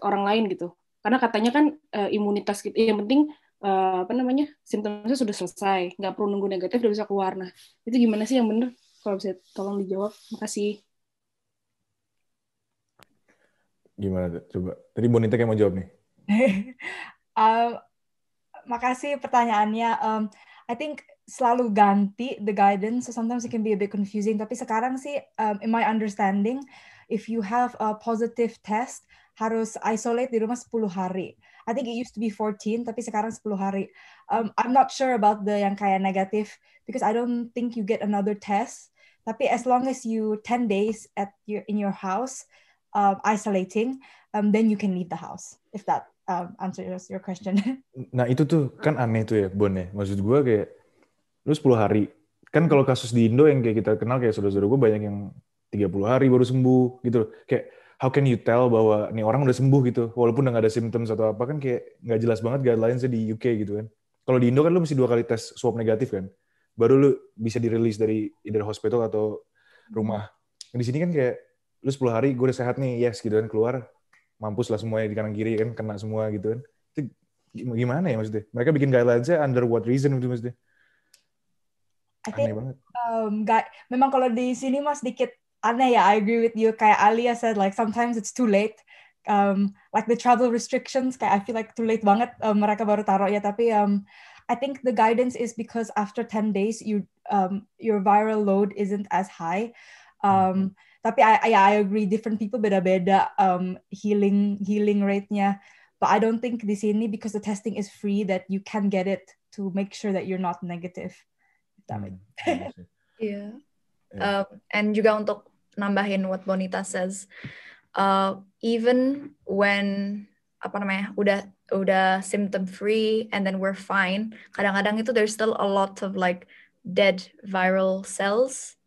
orang lain gitu? Karena katanya kan uh, imunitas kita yang penting uh, apa namanya simptomnya sudah selesai, nggak perlu nunggu negatif udah bisa keluar. Nah itu gimana sih yang bener? Kalau bisa tolong dijawab, makasih. Gimana tuh? Coba. Tadi Bonita yang mau jawab nih. uh, *laughs* makasih pertanyaannya. Um, I think selalu ganti the guidance, so sometimes it can be a bit confusing. Tapi sekarang sih, um, in my understanding, if you have a positive test, harus isolate di rumah 10 hari. I think it used to be 14, tapi sekarang 10 hari. Um, I'm not sure about the yang kayak negatif, because I don't think you get another test. Tapi as long as you 10 days at your in your house, uh, isolating, um, then you can leave the house. If that um, answers your question. *laughs* Nah itu tuh kan aneh tuh ya Bon ya. Maksud gue kayak lu 10 hari. Kan kalau kasus di Indo yang kayak kita kenal kayak saudara-saudara gue banyak yang 30 hari baru sembuh gitu Kayak how can you tell bahwa nih orang udah sembuh gitu. Walaupun udah gak ada symptoms atau apa kan kayak nggak jelas banget guidelines-nya di UK gitu kan. Kalau di Indo kan lu mesti dua kali tes swab negatif kan. Baru lu bisa dirilis dari either hospital atau rumah. Di sini kan kayak lu 10 hari gue udah sehat nih yes gitu kan keluar mampus lah semuanya di kanan kiri kan kena semua gitu kan itu gimana ya maksudnya mereka bikin guidelines-nya under what reason gitu maksudnya I think, um, gak, memang kalau di sini mas sedikit aneh ya I agree with you kayak Alia said like sometimes it's too late um, like the travel restrictions kayak I feel like too late banget um, mereka baru taruh ya tapi um, I think the guidance is because after 10 days you um, your viral load isn't as high um, mm-hmm. Tapi I, I, I agree different people beda-beda um, healing healing rate-nya. But I don't think di sini because the testing is free that you can get it to make sure that you're not negative. Damn hmm, it. *laughs* Iya. yeah. Uh, and juga untuk nambahin what Bonita says, uh, even when apa namanya udah udah symptom free and then we're fine kadang-kadang itu there's still a lot of like dead viral cells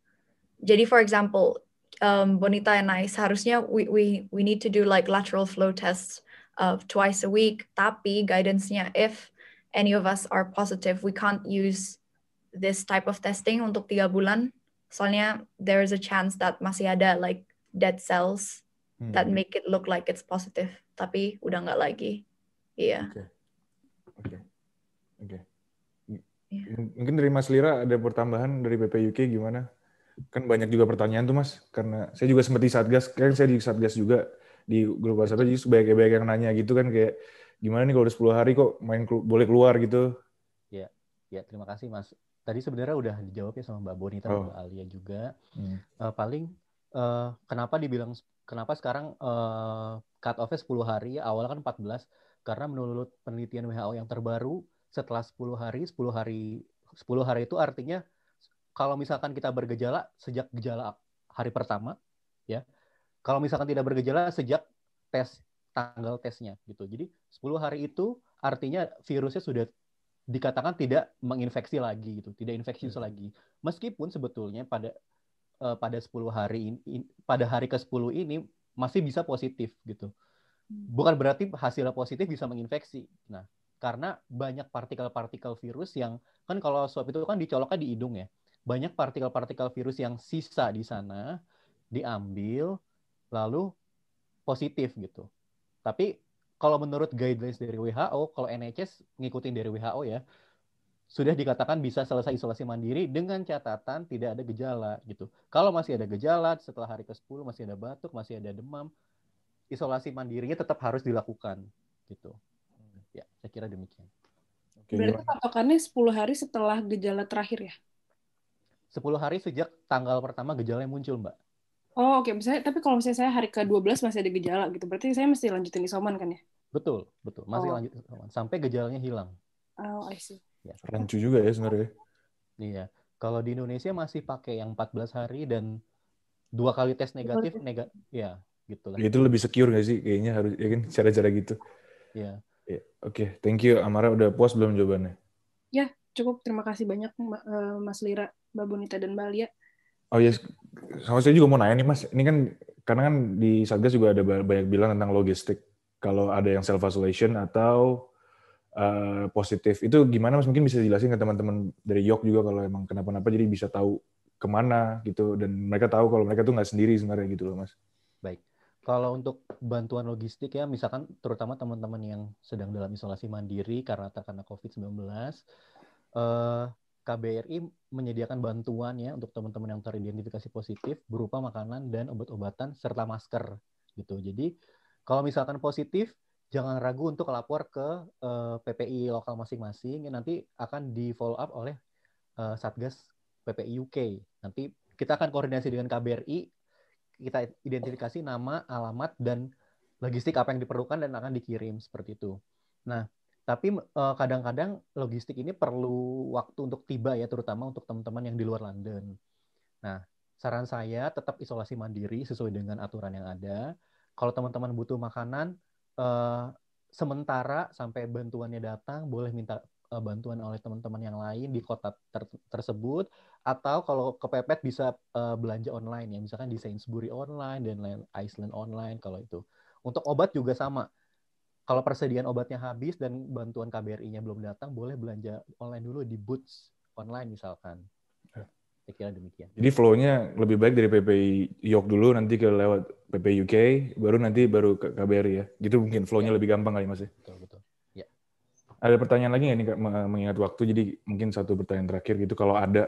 jadi for example um, Bonita and I seharusnya we we we need to do like lateral flow tests of twice a week. Tapi guidance-nya if any of us are positive, we can't use this type of testing untuk tiga bulan. Soalnya there is a chance that masih ada like dead cells hmm. that make it look like it's positive, tapi udah nggak lagi. Iya. Yeah. Oke. Okay. Oke. Okay. Iya. Okay. Yeah. Mungkin dari Mas Lira ada pertambahan dari BPUK gimana? kan banyak juga pertanyaan tuh mas karena saya juga sempat di satgas kan saya di satgas juga di grup WhatsApp jadi banyak banyak yang nanya gitu kan kayak gimana nih kalau udah 10 hari kok main boleh keluar gitu ya ya terima kasih mas tadi sebenarnya udah dijawab ya sama mbak Bonita oh. mbak Alia juga hmm. uh, paling uh, kenapa dibilang kenapa sekarang uh, eh, cut off sepuluh 10 hari awalnya kan 14 karena menurut penelitian WHO yang terbaru setelah 10 hari 10 hari 10 hari itu artinya kalau misalkan kita bergejala sejak gejala hari pertama ya kalau misalkan tidak bergejala sejak tes tanggal tesnya gitu jadi 10 hari itu artinya virusnya sudah dikatakan tidak menginfeksi lagi gitu tidak infeksius hmm. lagi meskipun sebetulnya pada uh, pada 10 hari ini in, pada hari ke-10 ini masih bisa positif gitu hmm. bukan berarti hasilnya positif bisa menginfeksi nah karena banyak partikel-partikel virus yang kan kalau swab itu kan dicoloknya di hidung ya banyak partikel-partikel virus yang sisa di sana diambil lalu positif gitu. Tapi kalau menurut guidelines dari WHO, kalau NHS ngikutin dari WHO ya, sudah dikatakan bisa selesai isolasi mandiri dengan catatan tidak ada gejala gitu. Kalau masih ada gejala setelah hari ke-10 masih ada batuk, masih ada demam, isolasi mandirinya tetap harus dilakukan gitu. Ya, saya kira demikian. Berarti patokannya 10 hari setelah gejala terakhir ya? 10 hari sejak tanggal pertama gejala yang muncul, Mbak. Oh, oke. Okay. Misalnya, tapi kalau misalnya saya hari ke-12 masih ada gejala gitu, berarti saya mesti lanjutin isoman kan ya? Betul, betul. Masih oh. lanjut isoman sampai gejalanya hilang. Oh, I see. Ya, Rancu juga ya sebenarnya. Iya. Kalau di Indonesia masih pakai yang 14 hari dan dua kali tes negatif, negatif. ya gitu lah. Itu lebih secure gak sih? Kayaknya harus, ya kan? Cara-cara gitu. Iya. Yeah. Oke, okay. thank you Amara. Udah puas belum jawabannya? Ya, cukup. Terima kasih banyak eh, Mas Lira. Mbak Bonita dan Mbak Lia. Oh yes, sama saya juga mau nanya nih Mas. Ini kan karena kan di Satgas juga ada banyak bilang tentang logistik. Kalau ada yang self isolation atau uh, positif itu gimana Mas? Mungkin bisa jelasin ke teman-teman dari York juga kalau emang kenapa-napa jadi bisa tahu kemana gitu dan mereka tahu kalau mereka tuh nggak sendiri sebenarnya gitu loh Mas. Baik. Kalau untuk bantuan logistik ya, misalkan terutama teman-teman yang sedang dalam isolasi mandiri karena terkena COVID-19, eh, KBRI menyediakan bantuan ya untuk teman-teman yang teridentifikasi positif berupa makanan dan obat-obatan serta masker gitu. Jadi kalau misalkan positif jangan ragu untuk lapor ke uh, eh, PPI lokal masing-masing yang nanti akan di follow up oleh uh, Satgas PPI UK. Nanti kita akan koordinasi dengan KBRI, kita identifikasi nama, alamat dan logistik apa yang diperlukan dan akan dikirim seperti itu. Nah, tapi eh, kadang-kadang logistik ini perlu waktu untuk tiba ya, terutama untuk teman-teman yang di luar London. Nah, saran saya tetap isolasi mandiri sesuai dengan aturan yang ada. Kalau teman-teman butuh makanan, uh, sementara sampai bantuannya datang, boleh minta uh, bantuan oleh teman-teman yang lain di kota ter tersebut. Atau kalau kepepet bisa uh, belanja online ya, misalkan di Sainsbury online dan lain Iceland online kalau itu. Untuk obat juga sama kalau persediaan obatnya habis dan bantuan KBRI-nya belum datang, boleh belanja online dulu di Boots online misalkan. Ya. Saya kira demikian. Jadi flow-nya lebih baik dari PPI York dulu, nanti ke lewat PPI UK, baru nanti baru ke KBRI ya. Gitu mungkin flow-nya ya. lebih gampang kali Mas ya. Betul, betul. Ya. Ada pertanyaan lagi nggak ini Kak, mengingat waktu? Jadi mungkin satu pertanyaan terakhir gitu, kalau ada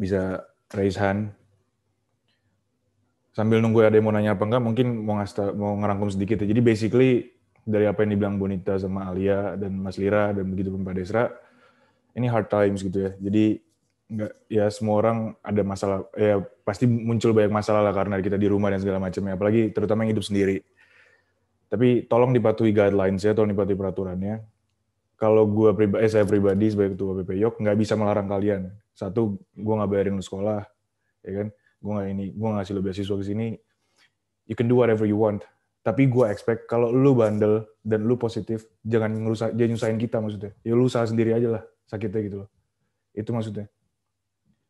bisa raise hand sambil nunggu ada yang mau nanya apa enggak, mungkin mau ngasih mau ngerangkum sedikit ya. Jadi basically dari apa yang dibilang Bonita sama Alia dan Mas Lira dan begitu pun Pak Desra, ini hard times gitu ya. Jadi enggak, ya semua orang ada masalah ya pasti muncul banyak masalah lah karena kita di rumah dan segala macamnya apalagi terutama yang hidup sendiri tapi tolong dipatuhi guidelines ya tolong dipatuhi peraturannya kalau gue pribadi eh, saya pribadi sebagai ketua BP PPYOK nggak bisa melarang kalian satu gue nggak bayarin lu sekolah ya kan gue gak ini gue ngasih lo beasiswa ke sini you can do whatever you want tapi gue expect kalau lu bandel dan lu positif jangan ngerusak jangan nyusahin kita maksudnya ya lu usaha sendiri aja lah sakitnya gitu loh itu maksudnya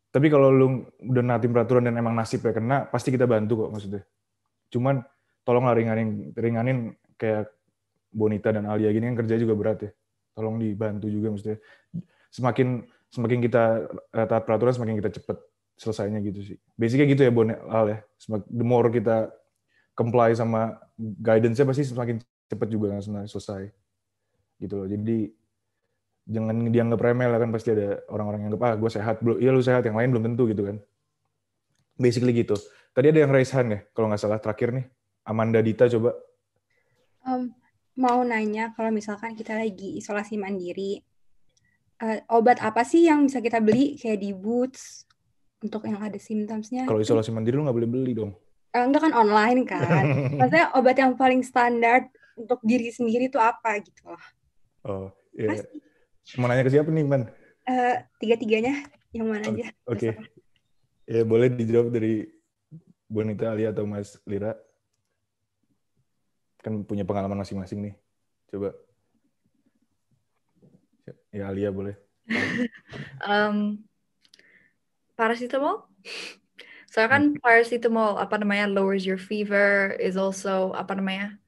tapi kalau lu udah nanti peraturan dan emang nasibnya kena pasti kita bantu kok maksudnya cuman tolonglah ringanin ringanin kayak Bonita dan Alia gini kan kerja juga berat ya tolong dibantu juga maksudnya semakin semakin kita eh, taat peraturan semakin kita cepet selesainya gitu sih. Basicnya gitu ya Bon Al ya. The more kita comply sama guidance-nya pasti semakin cepat juga langsung selesai. Gitu loh. Jadi jangan dianggap remeh lah kan pasti ada orang-orang yang anggap ah gue sehat belum iya lu sehat yang lain belum tentu gitu kan basically gitu tadi ada yang raise hand ya kalau nggak salah terakhir nih Amanda Dita coba um, mau nanya kalau misalkan kita lagi isolasi mandiri eh, obat apa sih yang bisa kita beli kayak di Boots untuk yang ada symptomsnya. Kalau isolasi mandiri lu nggak boleh beli dong. Eh, enggak kan online kan. *laughs* Maksudnya obat yang paling standar untuk diri sendiri itu apa gitu loh. Oh, iya. Mas, Mau nanya ke siapa nih, Man? Uh, eh, tiga-tiganya, yang mana aja. Oke. Okay. Ya, boleh dijawab dari Bu Nita Ali atau Mas Lira. Kan punya pengalaman masing-masing nih. Coba. Ya, Alia boleh. um, *laughs* paracetamol. Soalnya kan hmm. paracetamol apa namanya lowers your fever is also apa namanya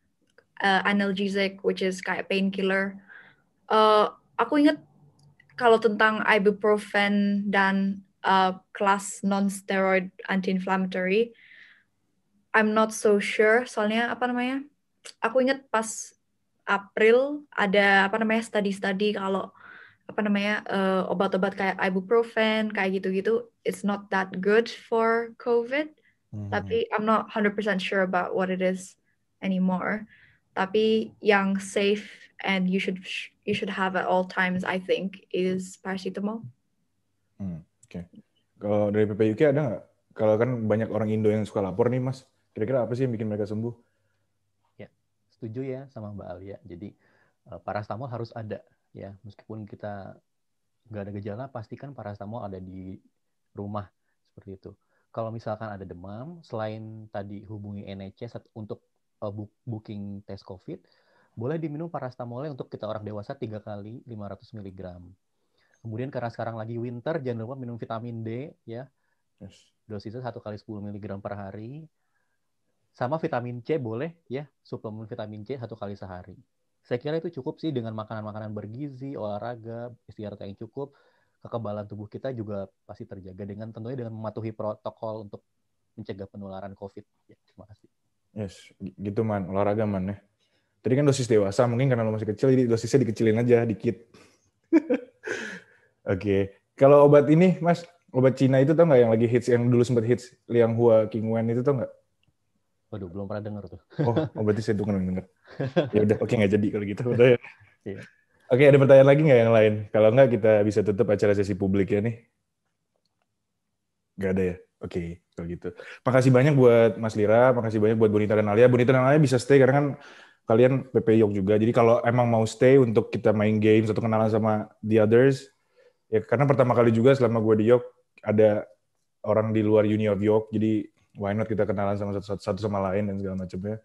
uh, analgesic which is kayak painkiller. Uh, aku inget kalau tentang ibuprofen dan uh, kelas non steroid anti-inflammatory, I'm not so sure. Soalnya apa namanya? Aku inget pas April ada apa namanya study-study kalau apa namanya uh, obat-obat kayak ibuprofen kayak gitu-gitu it's not that good for covid hmm. tapi I'm not 100% sure about what it is anymore tapi yang safe and you should you should have at all times I think is paracetamol hmm, oke okay. kalau dari PPUK ada nggak kalau kan banyak orang Indo yang suka lapor nih mas kira-kira apa sih yang bikin mereka sembuh ya setuju ya sama Mbak Alia jadi eh, paracetamol harus ada ya meskipun kita nggak ada gejala pastikan paracetamol ada di rumah seperti itu kalau misalkan ada demam selain tadi hubungi NHS untuk eh, booking tes COVID boleh diminum paracetamolnya untuk kita orang dewasa tiga kali 500 mg kemudian karena sekarang lagi winter jangan lupa minum vitamin D ya yes. dosisnya satu kali 10 mg per hari sama vitamin C boleh ya suplemen vitamin C satu kali sehari saya kira itu cukup sih dengan makanan-makanan bergizi, olahraga, istirahat yang cukup, kekebalan tubuh kita juga pasti terjaga dengan tentunya dengan mematuhi protokol untuk mencegah penularan COVID. Ya, terima kasih. Yes, gitu man, olahraga man ya. Tadi kan dosis dewasa, mungkin karena lo masih kecil, jadi dosisnya dikecilin aja dikit. *laughs* Oke, okay. kalau obat ini, Mas, obat Cina itu tau nggak yang lagi hits, yang dulu sempat hits, Liang Hua King Wen itu tau nggak? Waduh, belum pernah dengar tuh. oh, oh berarti saya dukung dengar *laughs* Ya udah, oke okay, nggak jadi kalau gitu. Udah ya. Iya. Oke, okay, ada pertanyaan lagi nggak yang lain? Kalau nggak, kita bisa tutup acara sesi publik ya nih. Nggak ada ya? Oke, okay, kalau gitu. Makasih banyak buat Mas Lira, makasih banyak buat Bonita dan Alia. Bonita dan Alia bisa stay karena kan kalian PP Yok juga. Jadi kalau emang mau stay untuk kita main game atau kenalan sama the others, ya karena pertama kali juga selama gue di Yok ada orang di luar Uni of York, jadi why not kita kenalan sama satu, satu sama lain dan segala macamnya.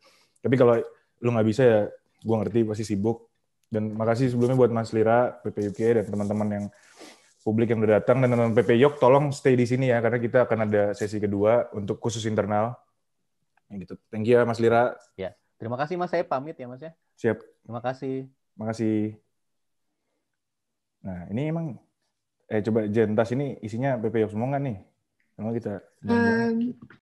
Tapi kalau lu nggak bisa ya, gua ngerti pasti sibuk. Dan makasih sebelumnya buat Mas Lira, PPUK, dan teman-teman yang publik yang udah datang dan teman-teman PP Yok, tolong stay di sini ya karena kita akan ada sesi kedua untuk khusus internal. Yang gitu. Thank you ya Mas Lira. Ya. Terima kasih Mas, saya pamit ya Mas ya. Siap. Terima kasih. Terima kasih. Nah, ini emang eh coba jentas ini isinya PP Yok semua nggak nih? Emang kita um,